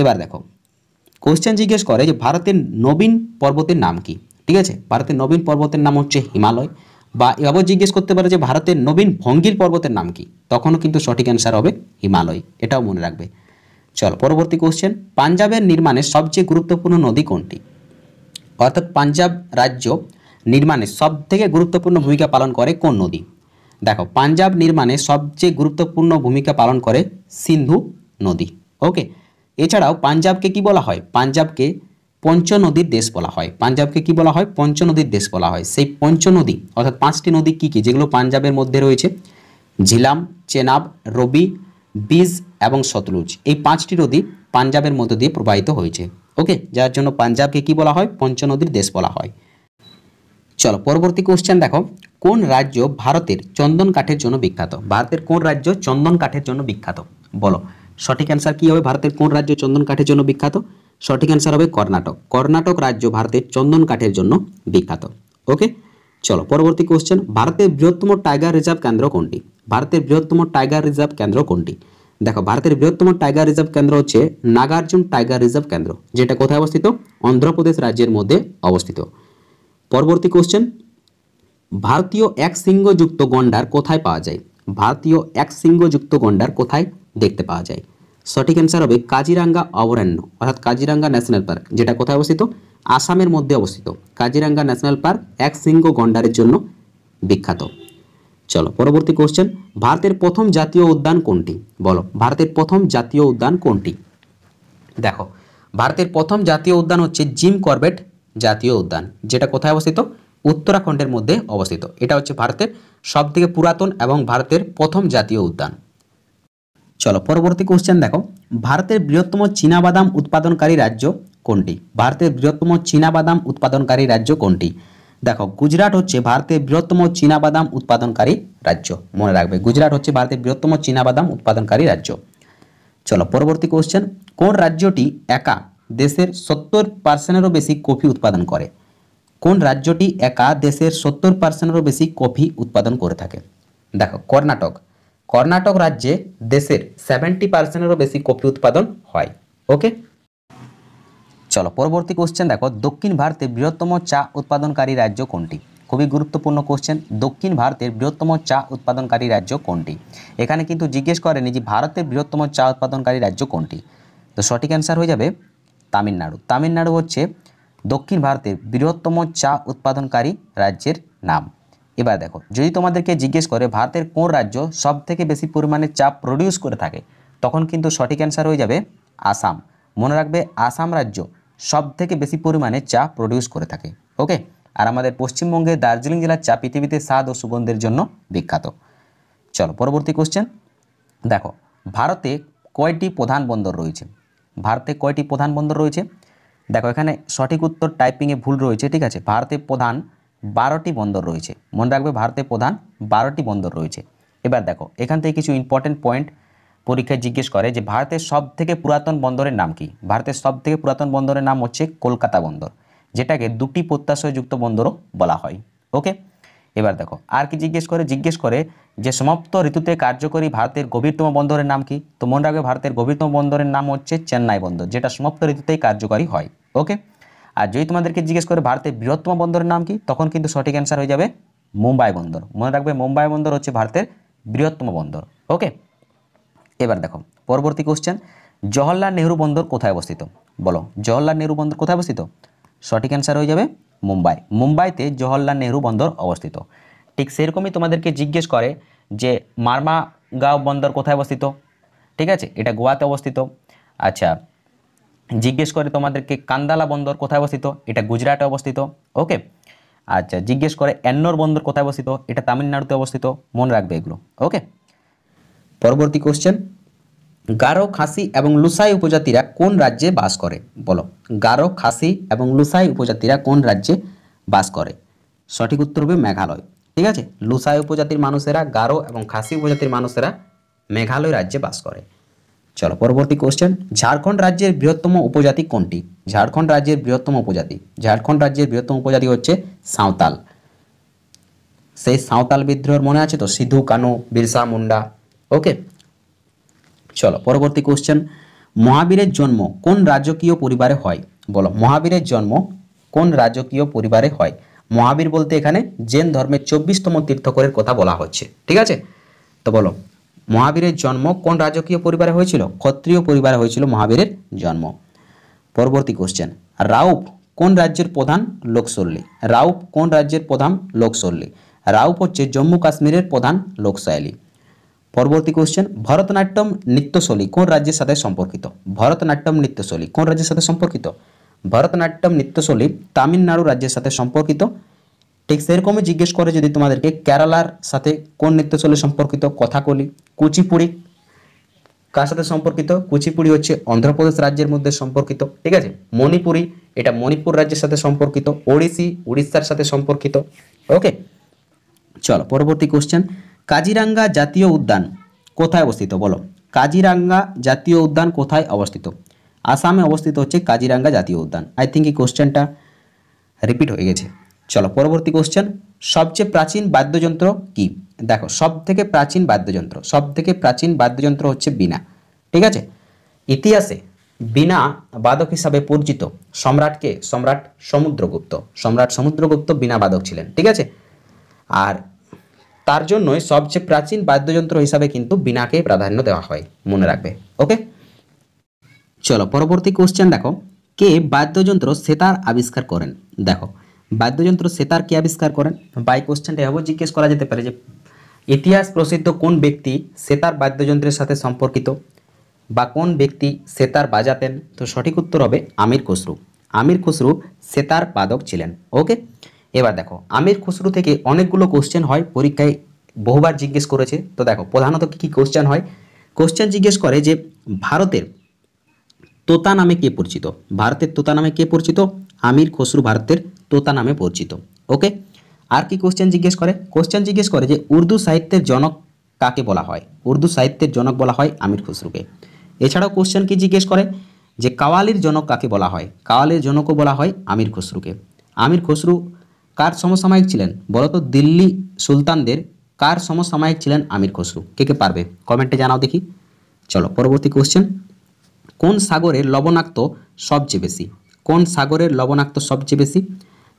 এবার দেখো কোশ্চেন জিজ্ঞেস করে যে ভারতের নবীন পর্বতের নাম কি ঠিক আছে ভারতের নবীন পর্বতের নাম হচ্ছে হিমালয় বা এভাবে জিজ্ঞেস করতে পারে যে ভারতের নবীন ভঙ্গির পর্বতের নাম কি তখনও কিন্তু সঠিক অ্যান্সার হবে হিমালয় এটাও মনে রাখবে চল পরবর্তী কোশ্চেন পাঞ্জাবের নির্মাণে সবচেয়ে গুরুত্বপূর্ণ নদী কোনটি অর্থাৎ পাঞ্জাব রাজ্য নির্মাণে সব থেকে গুরুত্বপূর্ণ ভূমিকা পালন করে কোন নদী দেখো পাঞ্জাব নির্মাণে সবচেয়ে গুরুত্বপূর্ণ ভূমিকা পালন করে সিন্ধু নদী ওকে এছাড়াও পাঞ্জাবকে কি বলা হয় পাঞ্জাবকে পঞ্চনদীর দেশ বলা হয় পাঞ্জাবকে কি বলা হয় পঞ্চনদীর দেশ বলা হয় সেই পঞ্চনদী অর্থাৎ পাঁচটি নদী কি কি যেগুলো পাঞ্জাবের মধ্যে রয়েছে ঝিলাম চেনাব রবি বীজ এবং সতলুজ এই পাঁচটি নদী পাঞ্জাবের মধ্য দিয়ে প্রবাহিত হয়েছে ওকে যার জন্য পাঞ্জাবকে কি বলা হয় পঞ্চনদীর দেশ বলা হয় চলো পরবর্তী কোশ্চেন দেখো কোন রাজ্য ভারতের চন্দন কাঠের জন্য বিখ্যাত ভারতের কোন রাজ্য চন্দন কাঠের জন্য বিখ্যাত বলো সঠিক অ্যান্সার কী হবে ভারতের কোন রাজ্য চন্দন কাঠের জন্য বিখ্যাত সঠিক অ্যান্সার হবে কর্ণাটক কর্ণাটক রাজ্য ভারতের চন্দন কাঠের জন্য বিখ্যাত ওকে চলো পরবর্তী কোশ্চেন ভারতের বৃহত্তম টাইগার রিজার্ভ কেন্দ্র কোনটি ভারতের বৃহত্তম টাইগার রিজার্ভ কেন্দ্র কোনটি দেখো ভারতের বৃহত্তম টাইগার রিজার্ভ কেন্দ্র হচ্ছে নাগার্জুন টাইগার রিজার্ভ কেন্দ্র যেটা কোথায় অবস্থিত অন্ধ্রপ্রদেশ রাজ্যের মধ্যে অবস্থিত পরবর্তী কোশ্চেন ভারতীয় এক সিংহযুক্ত গন্ডার কোথায় পাওয়া যায় ভারতীয় এক সিংহযুক্ত গন্ডার কোথায় দেখতে পাওয়া যায় সঠিক অ্যান্সার হবে কাজিরাঙ্গা অভয়ারণ্য অর্থাৎ কাজিরাঙ্গা ন্যাশনাল পার্ক যেটা কোথায় অবস্থিত আসামের মধ্যে অবস্থিত কাজিরাঙ্গা ন্যাশনাল পার্ক এক সিংহ গন্ডারের জন্য বিখ্যাত চলো পরবর্তী কোশ্চেন ভারতের প্রথম জাতীয় উদ্যান কোনটি বলো ভারতের প্রথম জাতীয় উদ্যান কোনটি দেখো ভারতের প্রথম জাতীয় উদ্যান হচ্ছে জিম করবেট জাতীয় উদ্যান যেটা কোথায় অবস্থিত উত্তরাখণ্ডের মধ্যে অবস্থিত এটা হচ্ছে ভারতের সবথেকে পুরাতন এবং ভারতের প্রথম জাতীয় উদ্যান চলো পরবর্তী কোশ্চেন দেখো ভারতের বৃহত্তম বাদাম উৎপাদনকারী রাজ্য কোনটি ভারতের বৃহত্তম বাদাম উৎপাদনকারী রাজ্য কোনটি দেখো গুজরাট হচ্ছে ভারতের বৃহত্তম বাদাম উৎপাদনকারী রাজ্য মনে রাখবে গুজরাট হচ্ছে ভারতের বৃহত্তম বাদাম উৎপাদনকারী রাজ্য চলো পরবর্তী কোশ্চেন কোন রাজ্যটি একা দেশের সত্তর পার্সেন্টেরও বেশি কফি উৎপাদন করে কোন রাজ্যটি একা দেশের সত্তর পার্সেন্টেরও বেশি কফি উৎপাদন করে থাকে দেখো কর্ণাটক কর্ণাটক রাজ্যে দেশের সেভেন্টি পার্সেন্টেরও বেশি কফি উৎপাদন হয় ওকে চলো পরবর্তী কোশ্চেন দেখো দক্ষিণ ভারতের বৃহত্তম চা উৎপাদনকারী রাজ্য কোনটি খুবই গুরুত্বপূর্ণ কোশ্চেন দক্ষিণ ভারতের বৃহত্তম চা উৎপাদনকারী রাজ্য কোনটি এখানে কিন্তু জিজ্ঞেস করেনি যে ভারতের বৃহত্তম চা উৎপাদনকারী রাজ্য কোনটি তো সঠিক অ্যান্সার হয়ে যাবে তামিলনাড়ু তামিলনাড়ু হচ্ছে দক্ষিণ ভারতের বৃহত্তম চা উৎপাদনকারী রাজ্যের নাম এবার দেখো যদি তোমাদেরকে জিজ্ঞেস করে ভারতের কোন রাজ্য সব থেকে বেশি পরিমাণে চা প্রডিউস করে থাকে তখন কিন্তু সঠিক অ্যান্সার হয়ে যাবে আসাম মনে রাখবে আসাম রাজ্য সব থেকে বেশি পরিমাণে চা প্রডিউস করে থাকে ওকে আর আমাদের পশ্চিমবঙ্গে দার্জিলিং জেলার চা পৃথিবীতে স্বাদ ও সুগন্ধের জন্য বিখ্যাত চলো পরবর্তী কোশ্চেন দেখো ভারতে কয়টি প্রধান বন্দর রয়েছে ভারতে কয়টি প্রধান বন্দর রয়েছে দেখো এখানে সঠিক উত্তর টাইপিংয়ে ভুল রয়েছে ঠিক আছে ভারতে প্রধান বারোটি বন্দর রয়েছে মনে রাখবে ভারতের প্রধান বারোটি বন্দর রয়েছে এবার দেখো এখান থেকে কিছু ইম্পর্টেন্ট পয়েন্ট পরীক্ষায় জিজ্ঞেস করে যে ভারতের সব থেকে পুরাতন বন্দরের নাম কি ভারতের সব থেকে পুরাতন বন্দরের নাম হচ্ছে কলকাতা বন্দর যেটাকে দুটি যুক্ত বন্দরও বলা হয় ওকে এবার দেখো আর কি জিজ্ঞেস করে জিজ্ঞেস করে যে সমাপ্ত ঋতুতে কার্যকরী ভারতের গভীরতম বন্দরের নাম কি তো মনে রাখবে ভারতের গভীরতম বন্দরের নাম হচ্ছে চেন্নাই বন্দর যেটা সমাপ্ত ঋতুতেই কার্যকরী হয় ওকে আর যদি তোমাদেরকে জিজ্ঞেস করে ভারতের বৃহত্তম বন্দরের নাম কি তখন কিন্তু সঠিক অ্যান্সার হয়ে যাবে মুম্বাই বন্দর মনে রাখবে মুম্বাই বন্দর হচ্ছে ভারতের বৃহত্তম বন্দর ওকে এবার দেখো পরবর্তী কোশ্চেন জওহরলাল নেহরু বন্দর কোথায় অবস্থিত বলো জওহরলাল নেহরু বন্দর কোথায় অবস্থিত সঠিক অ্যান্সার হয়ে যাবে মুম্বাই মুম্বাইতে জওহরলাল নেহরু বন্দর অবস্থিত ঠিক সেরকমই তোমাদেরকে জিজ্ঞেস করে যে মারমাগাঁও বন্দর কোথায় অবস্থিত ঠিক আছে এটা গোয়াতে অবস্থিত আচ্ছা জিজ্ঞেস করে তোমাদেরকে কান্দালা বন্দর কোথায় অবস্থিত এটা গুজরাটে অবস্থিত ওকে আচ্ছা জিজ্ঞেস করে এন্নোর বন্দর কোথায় অবস্থিত এটা তামিলনাড়ুতে অবস্থিত মনে রাখবে এগুলো ওকে পরবর্তী কোশ্চেন গারো খাসি এবং লুসাই উপজাতিরা কোন রাজ্যে বাস করে বলো গারো খাসি এবং লুসাই উপজাতিরা কোন রাজ্যে বাস করে সঠিক উত্তর হবে মেঘালয় ঠিক আছে লুসাই উপজাতির মানুষেরা গারো এবং খাসি উপজাতির মানুষেরা মেঘালয় রাজ্যে বাস করে চলো পরবর্তী কোশ্চেন ঝাড়খণ্ড রাজ্যের বৃহত্তম উপজাতি কোনটি ঝাড়খণ্ড রাজ্যের বৃহত্তম উপজাতি ঝাড়খণ্ড রাজ্যের বৃহত্তম উপজাতি হচ্ছে সাঁওতাল সেই সাঁওতাল বিদ্রোহের মনে আছে তো সিধু কানু বিরসা মুন্ডা ওকে চলো পরবর্তী কোশ্চেন মহাবীরের জন্ম কোন রাজকীয় পরিবারে হয় বলো মহাবীরের জন্ম কোন রাজকীয় পরিবারে হয় মহাবীর বলতে এখানে জেন ধর্মের চব্বিশতম তীর্থকরের কথা বলা হচ্ছে ঠিক আছে তো বলো মহাবীরের জন্ম কোন রাজকীয় পরিবারে হয়েছিল ক্ষত্রিয় পরিবারে হয়েছিল মহাবীরের জন্ম পরবর্তী কোশ্চেন রাউপ কোন রাজ্যের প্রধান লোকশৈলী রাউপ কোন রাজ্যের প্রধান লোকশৈলী রাউপ হচ্ছে জম্মু কাশ্মীরের প্রধান লোকশৈলী পরবর্তী কোশ্চেন ভরতনাট্যম নৃত্যশৈলী কোন রাজ্যের সাথে সম্পর্কিত ভরতনাট্যম নৃত্যশৈলী কোন রাজ্যের সাথে সম্পর্কিত ভরতনাট্যম নৃত্যশৈলী তামিলনাড়ু রাজ্যের সাথে সম্পর্কিত ঠিক সেরকমই জিজ্ঞেস করে যদি তোমাদেরকে কেরালার সাথে কোন নৃত্যশৈলী সম্পর্কিত কথাকলি কুচিপুড়ি কার সাথে সম্পর্কিত কুচিপুড়ি হচ্ছে অন্ধ্রপ্রদেশ রাজ্যের মধ্যে সম্পর্কিত ঠিক আছে মণিপুরি এটা মণিপুর রাজ্যের সাথে সম্পর্কিত ওড়িশি উড়িষ্যার সাথে সম্পর্কিত ওকে চলো পরবর্তী কোশ্চেন কাজিরাঙ্গা জাতীয় উদ্যান কোথায় অবস্থিত বলো কাজিরাঙ্গা জাতীয় উদ্যান কোথায় অবস্থিত আসামে অবস্থিত হচ্ছে কাজিরাঙ্গা জাতীয় উদ্যান আই থিঙ্ক এই কোশ্চেনটা রিপিট হয়ে গেছে চলো পরবর্তী কোশ্চেন সবচেয়ে প্রাচীন বাদ্যযন্ত্র কি দেখো সব থেকে প্রাচীন বাদ্যযন্ত্র সব থেকে প্রাচীন বাদ্যযন্ত্র হচ্ছে বীণা ঠিক আছে ইতিহাসে বিনা বাদক হিসাবে পরিচিত সম্রাটকে সম্রাট সমুদ্রগুপ্ত সম্রাট সমুদ্রগুপ্ত বিনা বাদক ছিলেন ঠিক আছে আর তার জন্যই সবচেয়ে প্রাচীন বাদ্যযন্ত্র হিসাবে কিন্তু বিনাকে প্রাধান্য দেওয়া হয় মনে রাখবে ওকে চলো পরবর্তী কোশ্চেন দেখো কে বাদ্যযন্ত্র সেতার আবিষ্কার করেন দেখো বাদ্যযন্ত্র সেতার কে আবিষ্কার করেন বাই কোশ্চেনটা এভাবে জিজ্ঞেস করা যেতে পারে যে ইতিহাস প্রসিদ্ধ কোন ব্যক্তি সেতার বাদ্যযন্ত্রের সাথে সম্পর্কিত বা কোন ব্যক্তি সেতার বাজাতেন তো সঠিক উত্তর হবে আমির খসরু আমির খসরু সেতার বাদক ছিলেন ওকে এবার দেখো আমির খসরু থেকে অনেকগুলো কোশ্চেন হয় পরীক্ষায় বহুবার জিজ্ঞেস করেছে তো দেখো প্রধানত কী কী কোশ্চেন হয় কোশ্চেন জিজ্ঞেস করে যে ভারতের তোতা নামে কে পরিচিত ভারতের তোতা নামে কে পরিচিত আমির খসরু ভারতের তোতা নামে পরিচিত ওকে আর কি কোশ্চেন জিজ্ঞেস করে কোশ্চেন জিজ্ঞেস করে যে উর্দু সাহিত্যের জনক কাকে বলা হয় উর্দু সাহিত্যের জনক বলা হয় আমির খুসরুকে এছাড়াও কোশ্চেন কি জিজ্ঞেস করে যে কাওয়ালির জনক কাকে বলা হয় কাওয়ালির জনকও বলা হয় আমির খুসরুকে আমির খুসরু কার সমসাময়িক ছিলেন বলতো দিল্লি সুলতানদের কার সমসাময়িক ছিলেন আমির খসরু কে কে পারবে কমেন্টে জানাও দেখি চলো পরবর্তী কোশ্চেন কোন সাগরের লবণাক্ত সবচেয়ে বেশি কোন সাগরের লবণাক্ত সবচেয়ে বেশি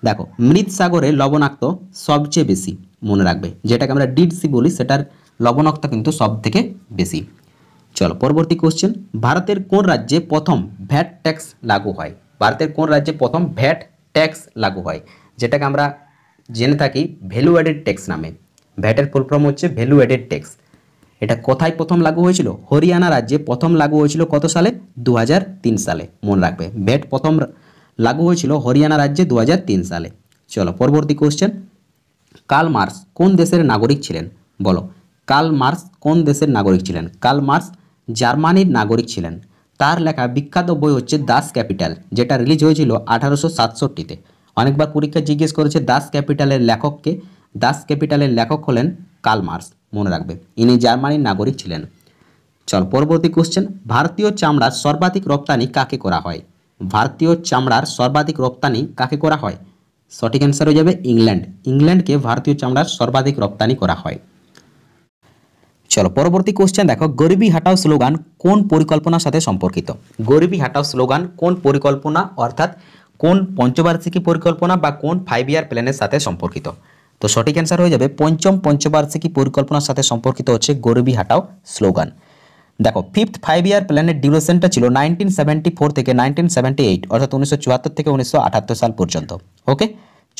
দেখো মৃত সাগরে লবণাক্ত সবচেয়ে বেশি মনে রাখবে যেটাকে আমরা ডিডসি বলি সেটার লবণাক্ত কিন্তু সব থেকে বেশি চলো পরবর্তী কোশ্চেন ভারতের কোন রাজ্যে প্রথম ভ্যাট ট্যাক্স লাগু হয় ভারতের কোন রাজ্যে প্রথম ভ্যাট ট্যাক্স লাগু হয় যেটাকে আমরা জেনে থাকি ভ্যালু অ্যাডেড ট্যাক্স নামে ভ্যাটের ফুল ফর্ম হচ্ছে ভ্যালু অ্যাডেড ট্যাক্স এটা কোথায় প্রথম লাগু হয়েছিল হরিয়ানা রাজ্যে প্রথম লাগু হয়েছিল কত সালে দু সালে মনে রাখবে ভ্যাট প্রথম লাগু হয়েছিল হরিয়ানা রাজ্যে দু সালে চলো পরবর্তী কোশ্চেন কার্ল মার্স কোন দেশের নাগরিক ছিলেন বলো কার্ল মার্স কোন দেশের নাগরিক ছিলেন কার্ল মার্স জার্মানির নাগরিক ছিলেন তার লেখা বিখ্যাত বই হচ্ছে দাস ক্যাপিটাল যেটা রিলিজ হয়েছিল আঠারোশো সাতষট্টিতে অনেকবার পরীক্ষা জিজ্ঞেস করেছে দাস ক্যাপিটালের লেখককে দাস ক্যাপিটালের লেখক হলেন কার্ল মার্স মনে রাখবে ইনি জার্মানির নাগরিক ছিলেন চল পরবর্তী কোশ্চেন ভারতীয় চামড়ার সর্বাধিক রপ্তানি কাকে করা হয় ভারতীয় চামড়ার সর্বাধিক রপ্তানি কাকে করা হয় সঠিক অ্যান্সার হয়ে যাবে ইংল্যান্ড ইংল্যান্ডকে ভারতীয় চামড়ার সর্বাধিক রপ্তানি করা হয় চলো পরবর্তী কোশ্চেন দেখো গরিবী হাটাও স্লোগান কোন পরিকল্পনার সাথে সম্পর্কিত গরিবী হাটাও স্লোগান কোন পরিকল্পনা অর্থাৎ কোন পঞ্চবার্ষিকী পরিকল্পনা বা কোন ফাইভ ইয়ার প্ল্যানের সাথে সম্পর্কিত তো সঠিক অ্যান্সার হয়ে যাবে পঞ্চম পঞ্চবার্ষিকী পরিকল্পনার সাথে সম্পর্কিত হচ্ছে গরিবী হাটাও স্লোগান দেখো ফিফথ ফাইভ ইয়ার প্ল্যানের ডিউরেশনটা ছিল নাইনটিন সেভেন্টি ফোর থেকে নাইনটিন সেভেন্টি এইট অর্থাৎ উনিশশো চুয়াত্তর থেকে উনিশশো আঠাত্তর সাল পর্যন্ত ওকে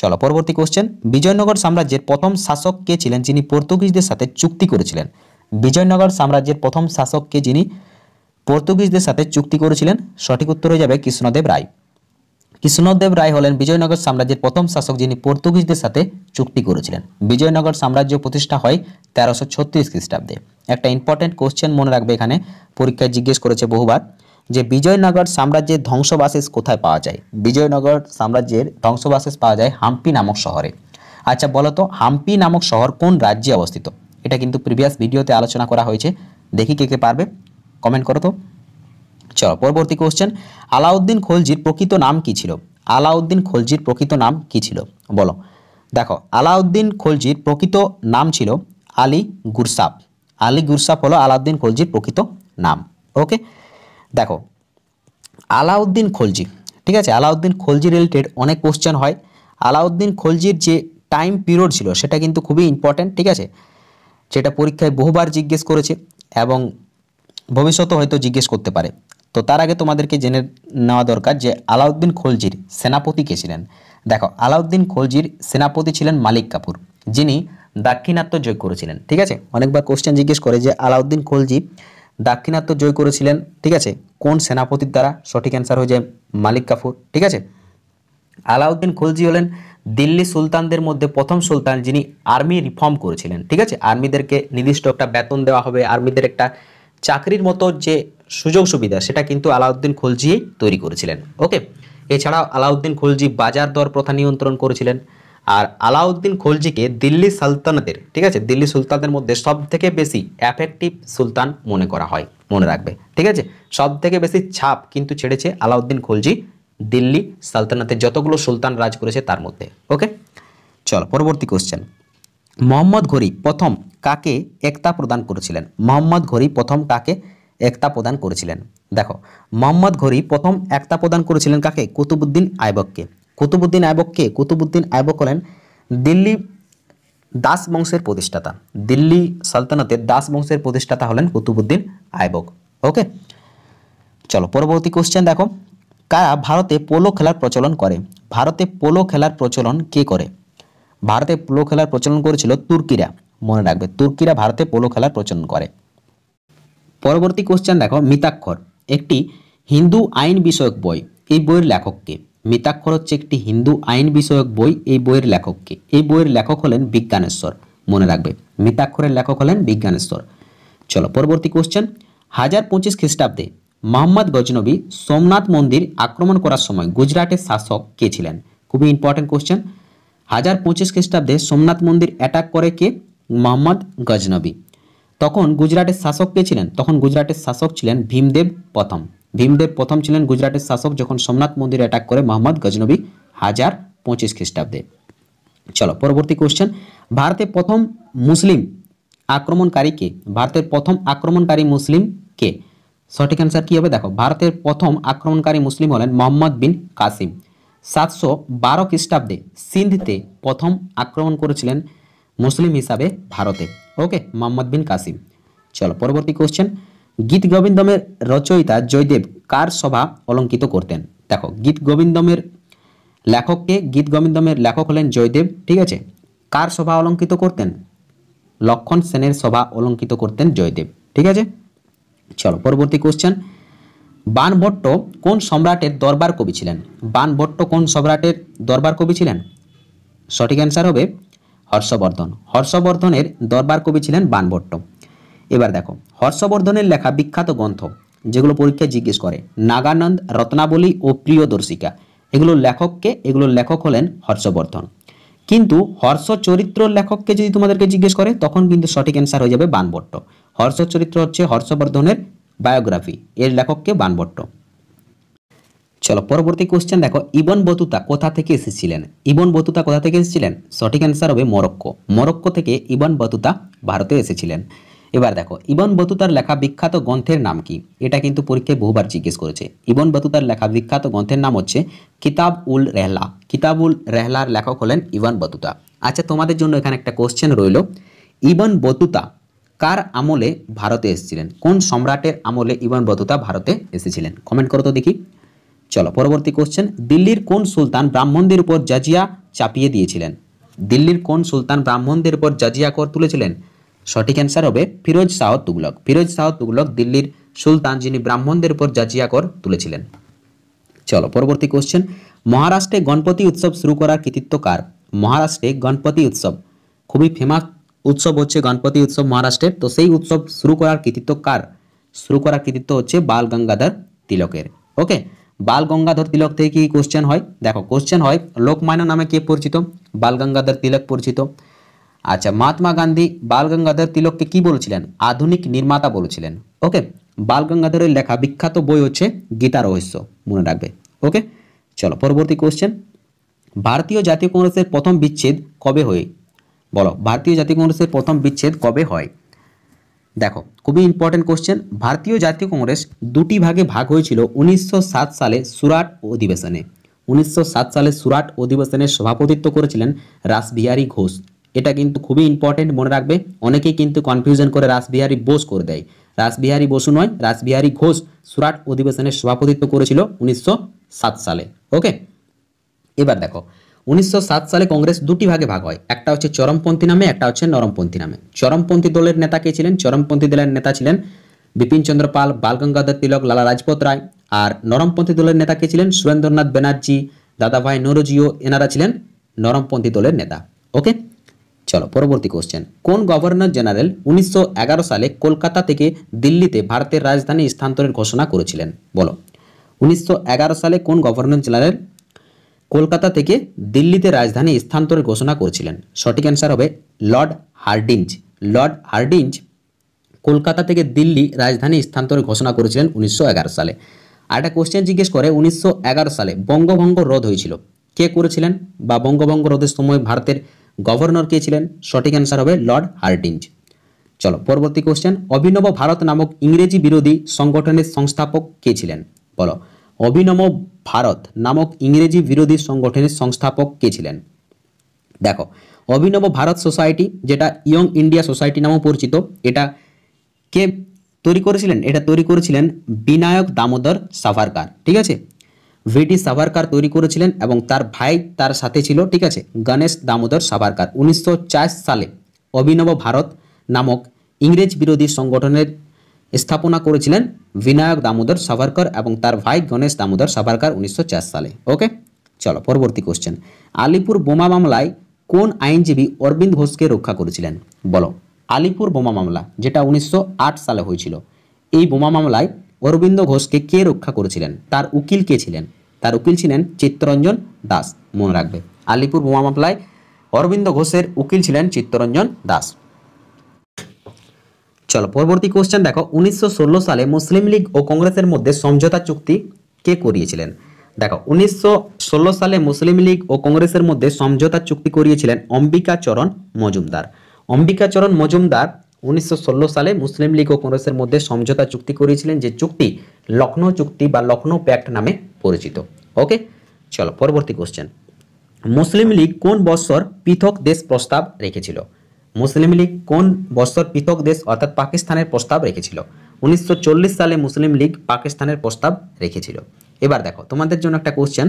চলো পরবর্তী কোশ্চেন বিজয়নগর সাম্রাজ্যের প্রথম শাসক কে ছিলেন যিনি পর্তুগিজদের সাথে চুক্তি করেছিলেন বিজয়নগর সাম্রাজ্যের প্রথম শাসককে যিনি পর্তুগিজদের সাথে চুক্তি করেছিলেন সঠিক উত্তর হয়ে যাবে কৃষ্ণদেব রায় কৃষ্ণদেব রায় হলেন বিজয়নগর সাম্রাজ্যের প্রথম শাসক যিনি পর্তুগিজদের সাথে চুক্তি করেছিলেন বিজয়নগর সাম্রাজ্য প্রতিষ্ঠা হয় তেরোশো ছত্রিশ খ্রিস্টাব্দে একটা ইম্পর্টেন্ট কোশ্চেন মনে রাখবে এখানে পরীক্ষায় জিজ্ঞেস করেছে বহুবার যে বিজয়নগর সাম্রাজ্যের ধ্বংসবাসেস কোথায় পাওয়া যায় বিজয়নগর সাম্রাজ্যের ধ্বংসবাসেস পাওয়া যায় হাম্পি নামক শহরে আচ্ছা বলতো হাম্পি নামক শহর কোন রাজ্যে অবস্থিত এটা কিন্তু প্রিভিয়াস ভিডিওতে আলোচনা করা হয়েছে দেখি কে কে পারবে কমেন্ট করো তো চলো পরবর্তী কোশ্চেন আলাউদ্দিন খলজির প্রকৃত নাম কি ছিল আলাউদ্দিন খলজির প্রকৃত নাম কি ছিল বলো দেখো আলাউদ্দিন খলজির প্রকৃত নাম ছিল আলী গুরসাপ আলী গুরসাপ হলো আলাউদ্দিন খলজির প্রকৃত নাম ওকে দেখো আলাউদ্দিন খলজি ঠিক আছে আলাউদ্দিন খলজি রিলেটেড অনেক কোশ্চেন হয় আলাউদ্দিন খলজির যে টাইম পিরিয়ড ছিল সেটা কিন্তু খুবই ইম্পর্ট্যান্ট ঠিক আছে সেটা পরীক্ষায় বহুবার জিজ্ঞেস করেছে এবং ভবিষ্যতে হয়তো জিজ্ঞেস করতে পারে তো তার আগে তোমাদেরকে জেনে নেওয়া দরকার যে আলাউদ্দিন খলজির সেনাপতি কে ছিলেন দেখো আলাউদ্দিন খলজির সেনাপতি ছিলেন মালিক কাপুর যিনি দাক্ষিণাত্য জয় করেছিলেন ঠিক আছে অনেকবার কোশ্চেন জিজ্ঞেস করে যে আলাউদ্দিন খলজি দাক্ষিণাত্য জয় করেছিলেন ঠিক আছে কোন সেনাপতির দ্বারা সঠিক অ্যান্সার হয়ে যায় মালিক কাপুর ঠিক আছে আলাউদ্দিন খলজি হলেন দিল্লি সুলতানদের মধ্যে প্রথম সুলতান যিনি আর্মি রিফর্ম করেছিলেন ঠিক আছে আর্মিদেরকে নির্দিষ্ট একটা বেতন দেওয়া হবে আর্মিদের একটা চাকরির মতো যে সুযোগ সুবিধা সেটা কিন্তু আলাউদ্দিন খলজিই তৈরি করেছিলেন ওকে এছাড়াও আলাউদ্দিন খলজি বাজার দর প্রথা নিয়ন্ত্রণ করেছিলেন আর আলাউদ্দিন খলজিকে দিল্লি সালতানাতের ঠিক আছে দিল্লি সুলতানদের মধ্যে সব থেকে বেশি অ্যাফেক্টিভ সুলতান মনে করা হয় মনে রাখবে ঠিক আছে সব থেকে বেশি ছাপ কিন্তু ছেড়েছে আলাউদ্দিন খলজি দিল্লি সালতানাতের যতগুলো সুলতান রাজ করেছে তার মধ্যে ওকে চল পরবর্তী কোশ্চেন মোহাম্মদ ঘড়ি প্রথম কাকে একতা প্রদান করেছিলেন মোহাম্মদ ঘড়ি প্রথম কাকে একতা প্রদান করেছিলেন দেখো মোহাম্মদ ঘড়ি প্রথম একতা প্রদান করেছিলেন কাকে কুতুবুদ্দিন আয়বককে কুতুবুদ্দিন আয়বককে কুতুবুদ্দিন আয়বক হলেন দিল্লি দাস বংশের প্রতিষ্ঠাতা দিল্লি সালতানাতের দাস বংশের প্রতিষ্ঠাতা হলেন কুতুবুদ্দিন আয়বক ওকে চলো পরবর্তী কোশ্চেন দেখো কারা ভারতে পোলো খেলার প্রচলন করে ভারতে পোলো খেলার প্রচলন কে করে ভারতে পোলো খেলার প্রচলন করেছিল তুর্কিরা মনে রাখবে তুর্কিরা ভারতে পোলো খেলার প্রচলন করে পরবর্তী কোশ্চেন দেখো মিতাক্ষর একটি হিন্দু আইন বিষয়ক বই এই বইয়ের লেখককে মিতাক্ষর হচ্ছে একটি হিন্দু আইন বিষয়ক বই এই বইয়ের লেখককে এই বইয়ের লেখক হলেন বিজ্ঞানেশ্বর মনে রাখবে মিতাক্ষরের লেখক হলেন বিজ্ঞানেশ্বর চলো পরবর্তী কোশ্চেন হাজার পঁচিশ খ্রিস্টাব্দে মোহাম্মদ গজনবী সোমনাথ মন্দির আক্রমণ করার সময় গুজরাটের শাসক কে ছিলেন খুবই ইম্পর্টেন্ট কোশ্চেন হাজার পঁচিশ খ্রিস্টাব্দে সোমনাথ মন্দির অ্যাটাক করে কে মোহাম্মদ গজনবী তখন গুজরাটের শাসক কে ছিলেন তখন গুজরাটের শাসক ছিলেন ভীমদেব প্রথম ভীমদেব প্রথম ছিলেন গুজরাটের শাসক যখন সোমনাথ মন্দির অ্যাটাক করে মোহাম্মদ গজনবী হাজার পঁচিশ খ্রিস্টাব্দে চলো পরবর্তী কোশ্চেন ভারতের প্রথম মুসলিম আক্রমণকারী কে ভারতের প্রথম আক্রমণকারী মুসলিম কে সঠিক অ্যান্সার কী হবে দেখো ভারতের প্রথম আক্রমণকারী মুসলিম হলেন মোহাম্মদ বিন কাসিম সাতশো বারো খ্রিস্টাব্দে সিন্ধতে প্রথম আক্রমণ করেছিলেন মুসলিম হিসাবে ভারতে ওকে মোহাম্মদ বিন কাসিম চলো পরবর্তী কোশ্চেন গীত গোবিন্দমের রচয়িতা জয়দেব কার সভা অলঙ্কিত করতেন দেখো গীত গোবিন্দমের লেখককে গীত গোবিন্দমের লেখক হলেন জয়দেব ঠিক আছে কার সভা অলঙ্কিত করতেন লক্ষণ সেনের সভা অলঙ্কিত করতেন জয়দেব ঠিক আছে চলো পরবর্তী কোশ্চেন বানভট্ট কোন সম্রাটের দরবার কবি ছিলেন বানভট্ট কোন সম্রাটের দরবার কবি ছিলেন সঠিক অ্যান্সার হবে হর্ষবর্ধন হর্ষবর্ধনের দরবার কবি ছিলেন বানভট্ট এবার দেখো হর্ষবর্ধনের লেখা বিখ্যাত গ্রন্থ যেগুলো পরীক্ষায় জিজ্ঞেস করে নাগানন্দ রত্নাবলী ও প্রিয়দর্শিকা এগুলোর লেখককে এগুলোর লেখক হলেন হর্ষবর্ধন কিন্তু হর্ষ চরিত্র লেখককে যদি তোমাদেরকে জিজ্ঞেস করে তখন কিন্তু সঠিক অ্যান্সার হয়ে যাবে বানভট্ট হর্ষ চরিত্র হচ্ছে হর্ষবর্ধনের বায়োগ্রাফি এর লেখককে বানভট্ট চলো পরবর্তী কোশ্চেন দেখো ইবন বতুতা কোথা থেকে এসেছিলেন ইবন বতুতা কোথা থেকে এসেছিলেন সঠিক অ্যান্সার হবে মরক্কো মরক্কো থেকে ইবন বতুতা ভারতে এসেছিলেন এবার দেখো ইবন বতুতার লেখা বিখ্যাত গ্রন্থের নাম কি এটা কিন্তু পরীক্ষায় বহুবার জিজ্ঞেস করেছে ইবন বতুতার লেখা বিখ্যাত গ্রন্থের নাম হচ্ছে কিতাব উল রেহলা কিতাব উল রেহলার লেখক হলেন ইবন বতুতা আচ্ছা তোমাদের জন্য এখানে একটা কোশ্চেন রইল ইবন বতুতা কার আমলে ভারতে এসেছিলেন কোন সম্রাটের আমলে ইবন বতুতা ভারতে এসেছিলেন কমেন্ট করো তো দেখি চলো পরবর্তী কোশ্চেন দিল্লির কোন সুলতান ব্রাহ্মণদের উপর জাজিয়া চাপিয়ে দিয়েছিলেন দিল্লির কোন সুলতান ব্রাহ্মণদের উপর জাজিয়া কর তুলেছিলেন সঠিক অ্যান্সার হবে ফিরোজ শাহ তুগলক ফিরোজ শাহ তুগলক দিল্লির সুলতান যিনি ব্রাহ্মণদের উপর জাজিয়া কর তুলেছিলেন চলো পরবর্তী কোশ্চেন মহারাষ্ট্রে গণপতি উৎসব শুরু করার কৃতিত্ব কার মহারাষ্ট্রে গণপতি উৎসব খুবই ফেমাস উৎসব হচ্ছে গণপতি উৎসব মহারাষ্ট্রের তো সেই উৎসব শুরু করার কৃতিত্ব কার শুরু করার কৃতিত্ব হচ্ছে বাল গঙ্গাধর তিলকের ওকে বাল গঙ্গাধর তিলক থেকে কি কোশ্চেন হয় দেখো কোশ্চেন হয় লোকমান্য নামে কে পরিচিত বাল গঙ্গাধর তিলক পরিচিত আচ্ছা মহাত্মা গান্ধী বাল গঙ্গাধর তিলককে কি বলেছিলেন আধুনিক নির্মাতা বলেছিলেন ওকে বাল গঙ্গাধরের লেখা বিখ্যাত বই হচ্ছে গীতা রহস্য মনে রাখবে ওকে চলো পরবর্তী কোশ্চেন ভারতীয় জাতীয় কংগ্রেসের প্রথম বিচ্ছেদ কবে হয় বলো ভারতীয় জাতীয় কংগ্রেসের প্রথম বিচ্ছেদ কবে হয় দেখো খুবই ইম্পর্টেন্ট কোশ্চেন ভারতীয় জাতীয় কংগ্রেস দুটি ভাগে ভাগ হয়েছিল উনিশশো সালে সুরাট অধিবেশনে উনিশশো সালে সুরাট অধিবেশনের সভাপতিত্ব করেছিলেন রাসবিহারী ঘোষ এটা কিন্তু খুবই ইম্পর্টেন্ট মনে রাখবে অনেকেই কিন্তু কনফিউশন করে রাসবিহারী বোস করে দেয় রাসবিহারী বসু নয় রাসবিহারী ঘোষ সুরাট অধিবেশনের সভাপতিত্ব করেছিল উনিশশো সালে ওকে এবার দেখো উনিশশো সালে কংগ্রেস দুটি ভাগে ভাগ হয় একটা হচ্ছে চরমপন্থী নামে একটা হচ্ছে নরমপন্থী নামে চরমপন্থী দলের নেতা কে ছিলেন চরমপন্থী দলের নেতা ছিলেন বিপিন চন্দ্র পাল বাল গঙ্গাধর তিলক লালা রাজপত রায় আর নরমপন্থী দলের নেতা কে ছিলেন সুরেন্দ্রনাথ ব্যানার্জি দাদাভাই নরজিও এনারা ছিলেন নরমপন্থী দলের নেতা ওকে চলো পরবর্তী কোশ্চেন কোন গভর্নর জেনারেল উনিশশো সালে কলকাতা থেকে দিল্লিতে ভারতের রাজধানী স্থানান্তরের ঘোষণা করেছিলেন বলো উনিশশো সালে কোন গভর্নর জেনারেল কলকাতা থেকে দিল্লিতে রাজধানী স্থানান্তরের ঘোষণা করেছিলেন সঠিক অ্যান্সার হবে Lord Hardinge Lord Hardinge Kolkata থেকে দিল্লি রাজধানী স্থানান্তরের ঘোষণা করেছিলেন উনিশশো সালে আর একটা কোশ্চেন জিজ্ঞেস করে উনিশশো সালে বঙ্গভঙ্গ রদ হয়েছিল কে করেছিলেন বা বঙ্গভঙ্গ রদের সময় ভারতের গভর্নর কে ছিলেন সঠিক অ্যান্সার হবে লর্ড হার্ডিঞ্জ চলো পরবর্তী কোশ্চেন অভিনব ভারত নামক ইংরেজি বিরোধী সংগঠনের সংস্থাপক কে ছিলেন বলো অভিনব ভারত নামক ইংরেজি বিরোধী সংগঠনের সংস্থাপক কে ছিলেন দেখো অভিনব ভারত সোসাইটি যেটা ইয়ং ইন্ডিয়া সোসাইটি নামেও পরিচিত এটা কে তৈরি করেছিলেন এটা তৈরি করেছিলেন বিনায়ক দামোদর সাভারকার ঠিক আছে ভিটি সাভারকার তৈরি করেছিলেন এবং তার ভাই তার সাথে ছিল ঠিক আছে গণেশ দামোদর সাভারকার উনিশশো সালে অভিনব ভারত নামক ইংরেজ বিরোধী সংগঠনের স্থাপনা করেছিলেন বিনায়ক দামোদর সাভারকর এবং তার ভাই গণেশ দামোদর সাভারকর উনিশশো সালে ওকে চলো পরবর্তী কোশ্চেন আলিপুর বোমা মামলায় কোন আইনজীবী অরবিন্দ ঘোষকে রক্ষা করেছিলেন বলো আলিপুর বোমা মামলা যেটা উনিশশো সালে হয়েছিল এই বোমা মামলায় অরবিন্দ ঘোষকে কে রক্ষা করেছিলেন তার উকিল কে ছিলেন তার উকিল ছিলেন চিত্তরঞ্জন দাস মনে রাখবে আলিপুর বোমা মামলায় অরবিন্দ ঘোষের উকিল ছিলেন চিত্তরঞ্জন দাস চলো পরবর্তী কোশ্চেন দেখো উনিশশো সালে মুসলিম লীগ ও কংগ্রেসের মধ্যে সমঝোতা চুক্তি কে করিয়েছিলেন দেখো উনিশশো সালে মুসলিম লীগ ও কংগ্রেসের মধ্যে সমঝোতা চুক্তি করিয়েছিলেন অম্বিকাচরণ মজুমদার অম্বিকাচরণ মজুমদার উনিশশো সালে মুসলিম লীগ ও কংগ্রেসের মধ্যে সমঝোতা চুক্তি করিয়েছিলেন যে চুক্তি লক্ষ্ণৌ চুক্তি বা লখনৌ প্যাক্ট নামে পরিচিত ওকে চলো পরবর্তী কোশ্চেন মুসলিম লীগ কোন বছর পৃথক দেশ প্রস্তাব রেখেছিল মুসলিম লীগ কোন বছর পৃথক দেশ অর্থাৎ পাকিস্তানের প্রস্তাব রেখেছিল উনিশশো সালে মুসলিম লীগ পাকিস্তানের প্রস্তাব রেখেছিল এবার দেখো তোমাদের জন্য একটা কোশ্চেন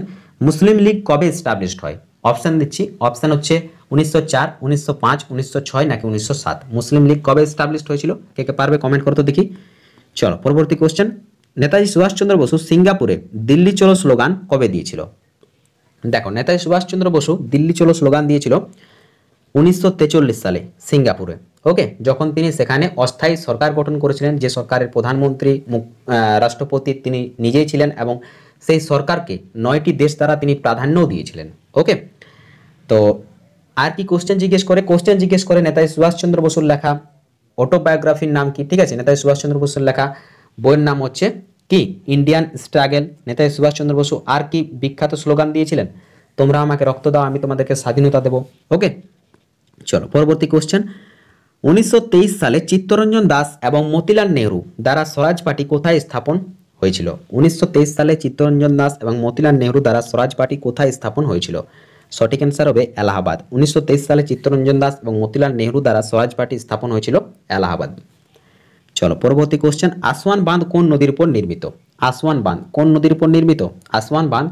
মুসলিম লীগ কবে এস্টাবলিশড হয় অপশান দিচ্ছি অপশান হচ্ছে উনিশশো চার উনিশশো পাঁচ উনিশশো ছয় নাকি উনিশশো সাত মুসলিম লীগ কবে এস্টাবলিশড হয়েছিল কে কে পারবে কমেন্ট করতো দেখি চলো পরবর্তী কোশ্চেন নেতাজি সুভাষচন্দ্র বসু সিঙ্গাপুরে দিল্লি চলো স্লোগান কবে দিয়েছিল দেখো নেতাজি সুভাষচন্দ্র বসু দিল্লি চলো স্লোগান দিয়েছিল উনিশশো সালে সিঙ্গাপুরে ওকে যখন তিনি সেখানে অস্থায়ী সরকার গঠন করেছিলেন যে সরকারের প্রধানমন্ত্রী রাষ্ট্রপতি তিনি নিজেই ছিলেন এবং সেই সরকারকে নয়টি দেশ দ্বারা তিনি প্রাধান্যও দিয়েছিলেন ওকে তো আর কি কোশ্চেন জিজ্ঞেস করে কোশ্চেন জিজ্ঞেস করে নেতাজি সুভাষচন্দ্র বসুর লেখা অটোবায়োগ্রাফির নাম কি ঠিক আছে নেতাজি সুভাষচন্দ্র বসুর লেখা বইয়ের নাম হচ্ছে কি ইন্ডিয়ান স্ট্রাগেল নেতাজি সুভাষচন্দ্র বসু আর কি বিখ্যাত স্লোগান দিয়েছিলেন তোমরা আমাকে রক্ত দাও আমি তোমাদেরকে স্বাধীনতা দেবো ওকে চলো পরবর্তী কোশ্চেন উনিশশো সালে চিত্তরঞ্জন দাস এবং মতিলাল নেহরু দ্বারা স্বরাজ পার্টি কোথায় স্থাপন হয়েছিল উনিশশো সালে চিত্তরঞ্জন দাস এবং মতিলাল নেহরু দ্বারা স্বরাজ পার্টি কোথায় স্থাপন হয়েছিল সঠিক অ্যান্সার হবে এলাহাবাদ উনিশশো সালে চিত্তরঞ্জন দাস এবং মতিলাল নেহরু দ্বারা স্বরাজ পার্টি স্থাপন হয়েছিল এলাহাবাদ চলো পরবর্তী কোশ্চেন আসওয়ান বাঁধ কোন নদীর উপর নির্মিত আসওয়ান বাঁধ কোন নদীর উপর নির্মিত আসওয়ান বাঁধ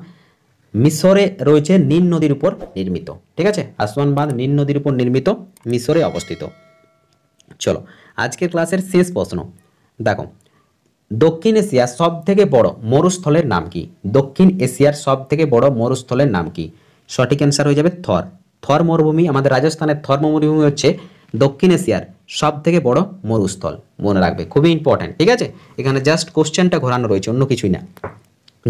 মিশরে রয়েছে নীল নদীর উপর নির্মিত ঠিক আছে আসমান বাঁধ নীল নদীর উপর নির্মিত মিশরে অবস্থিত চলো আজকের ক্লাসের শেষ প্রশ্ন দেখো দক্ষিণ এশিয়ার সব থেকে বড় মরুস্থলের নাম কি দক্ষিণ এশিয়ার সব থেকে বড় মরুস্থলের নাম কি সঠিক অ্যান্সার হয়ে যাবে থর থর মরুভূমি আমাদের রাজস্থানের থর মরুভূমি হচ্ছে দক্ষিণ এশিয়ার সব থেকে বড় মরুস্থল মনে রাখবে খুবই ইম্পর্ট্যান্ট ঠিক আছে এখানে জাস্ট কোশ্চেনটা ঘোরানো রয়েছে অন্য কিছুই না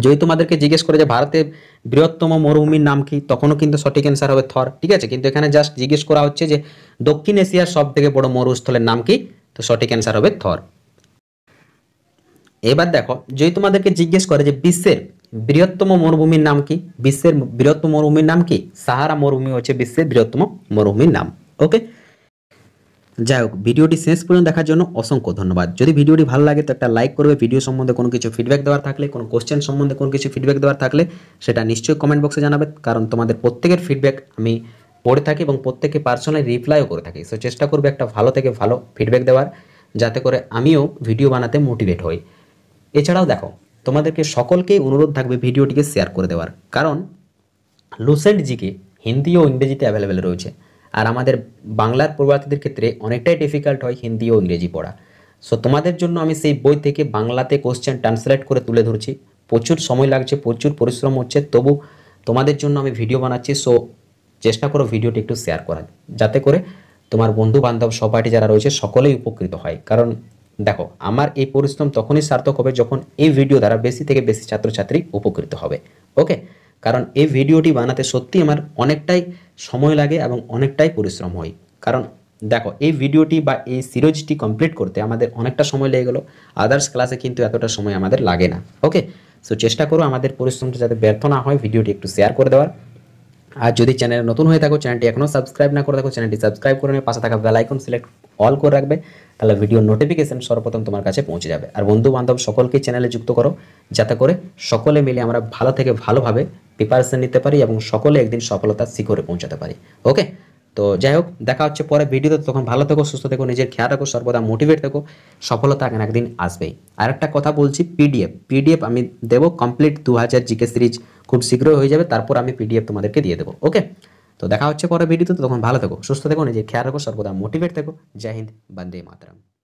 যদি তোমাদেরকে জিজ্ঞেস করে যে ভারতের বৃহত্তম মরুভূমির নাম কি তখনও কিন্তু সঠিক অ্যান্সার হবে থর ঠিক আছে কিন্তু এখানে জাস্ট জিজ্ঞেস করা হচ্ছে যে দক্ষিণ এশিয়ার সব থেকে বড় মরুস্থলের নাম কি তো সঠিক অ্যান্সার হবে থর এবার দেখো যদি তোমাদেরকে জিজ্ঞেস করে যে বিশ্বের বৃহত্তম মরুভূমির নাম কি বিশ্বের বৃহত্তম মরুভূমির নাম কি সাহারা মরুভূমি হচ্ছে বিশ্বের বৃহত্তম মরুভূমির নাম ওকে যাই হোক ভিডিওটি শেষ পর্যন্ত দেখার জন্য অসংখ্য ধন্যবাদ যদি ভিডিওটি ভালো লাগে তো একটা লাইক করবে ভিডিও সম্বন্ধে কোনো কিছু ফিডব্যাক দেওয়ার থাকলে কোনো কোশ্চেন সম্বন্ধে কোনো কিছু ফিডব্যাক দেওয়ার থাকলে সেটা নিশ্চয়ই কমেন্ট বক্সে জানাবে কারণ তোমাদের প্রত্যেকের ফিডব্যাক আমি পড়ে থাকি এবং প্রত্যেকে পার্সোনালি রিপ্লাইও করে থাকি সো চেষ্টা করবে একটা ভালো থেকে ভালো ফিডব্যাক দেওয়ার যাতে করে আমিও ভিডিও বানাতে মোটিভেট হই এছাড়াও দেখো তোমাদেরকে সকলকেই অনুরোধ থাকবে ভিডিওটিকে শেয়ার করে দেওয়ার কারণ লুসেন্ট জিকে হিন্দি ও ইংরেজিতে অ্যাভেলেবেল রয়েছে আর আমাদের বাংলার পড়ুয়ার্থীদের ক্ষেত্রে অনেকটাই ডিফিকাল্ট হয় হিন্দি ও ইংরেজি পড়া সো তোমাদের জন্য আমি সেই বই থেকে বাংলাতে কোশ্চেন ট্রান্সলেট করে তুলে ধরছি প্রচুর সময় লাগছে প্রচুর পরিশ্রম হচ্ছে তবু তোমাদের জন্য আমি ভিডিও বানাচ্ছি সো চেষ্টা করো ভিডিওটি একটু শেয়ার করার যাতে করে তোমার বন্ধু বান্ধব সবাইটি যারা রয়েছে সকলেই উপকৃত হয় কারণ দেখো আমার এই পরিশ্রম তখনই সার্থক হবে যখন এই ভিডিও দ্বারা বেশি থেকে বেশি ছাত্রছাত্রী উপকৃত হবে ওকে কারণ এই ভিডিওটি বানাতে সত্যি আমার অনেকটাই সময় লাগে এবং অনেকটাই পরিশ্রম হয় কারণ দেখো এই ভিডিওটি বা এই সিরিজটি কমপ্লিট করতে আমাদের অনেকটা সময় লেগে গেলো আদার্স ক্লাসে কিন্তু এতটা সময় আমাদের লাগে না ওকে সো চেষ্টা করো আমাদের পরিশ্রমটা যাতে ব্যর্থ না হয় ভিডিওটি একটু শেয়ার করে দেওয়ার আর যদি চ্যানেল নতুন হয়ে থাকো চ্যানেলটি এখনও সাবস্ক্রাইব না করে থাকো চ্যানেলটি সাবস্ক্রাইব করে নিয়ে পাশে থাকা বেলাইকন সিলেক্ট অল করে রাখবে তাহলে ভিডিও নোটিফিকেশান সর্বপ্রথম তোমার কাছে পৌঁছে যাবে আর বন্ধু বান্ধব সকলকে চ্যানেলে যুক্ত করো যাতে করে সকলে মিলে আমরা ভালো থেকে ভালোভাবে প্রিপারেশান নিতে পারি এবং সকলে একদিন সফলতার শিখরে পৌঁছাতে পারি ওকে তো যাই হোক দেখা হচ্ছে পরে ভিডিওতে তখন ভালো থেকো সুস্থ থেকো নিজের খেয়াল রাখো সর্বদা মোটিভেট থেকো সফলতা এখন একদিন আসবেই আর একটা কথা বলছি পিডিএফ পিডিএফ আমি দেবো কমপ্লিট দু হাজার জিকে সিরিজ খুব শীঘ্রই হয়ে যাবে তারপর আমি পিডিএফ তোমাদেরকে দিয়ে দেবো ওকে তো দেখা হচ্ছে পরে ভিডিওতে তখন ভালো থেকো সুস্থ থেকো নিজের খেয়াল রাখো সর্বদা মোটিভেট থেকো জয় হিন্দ বন্দে মাতরম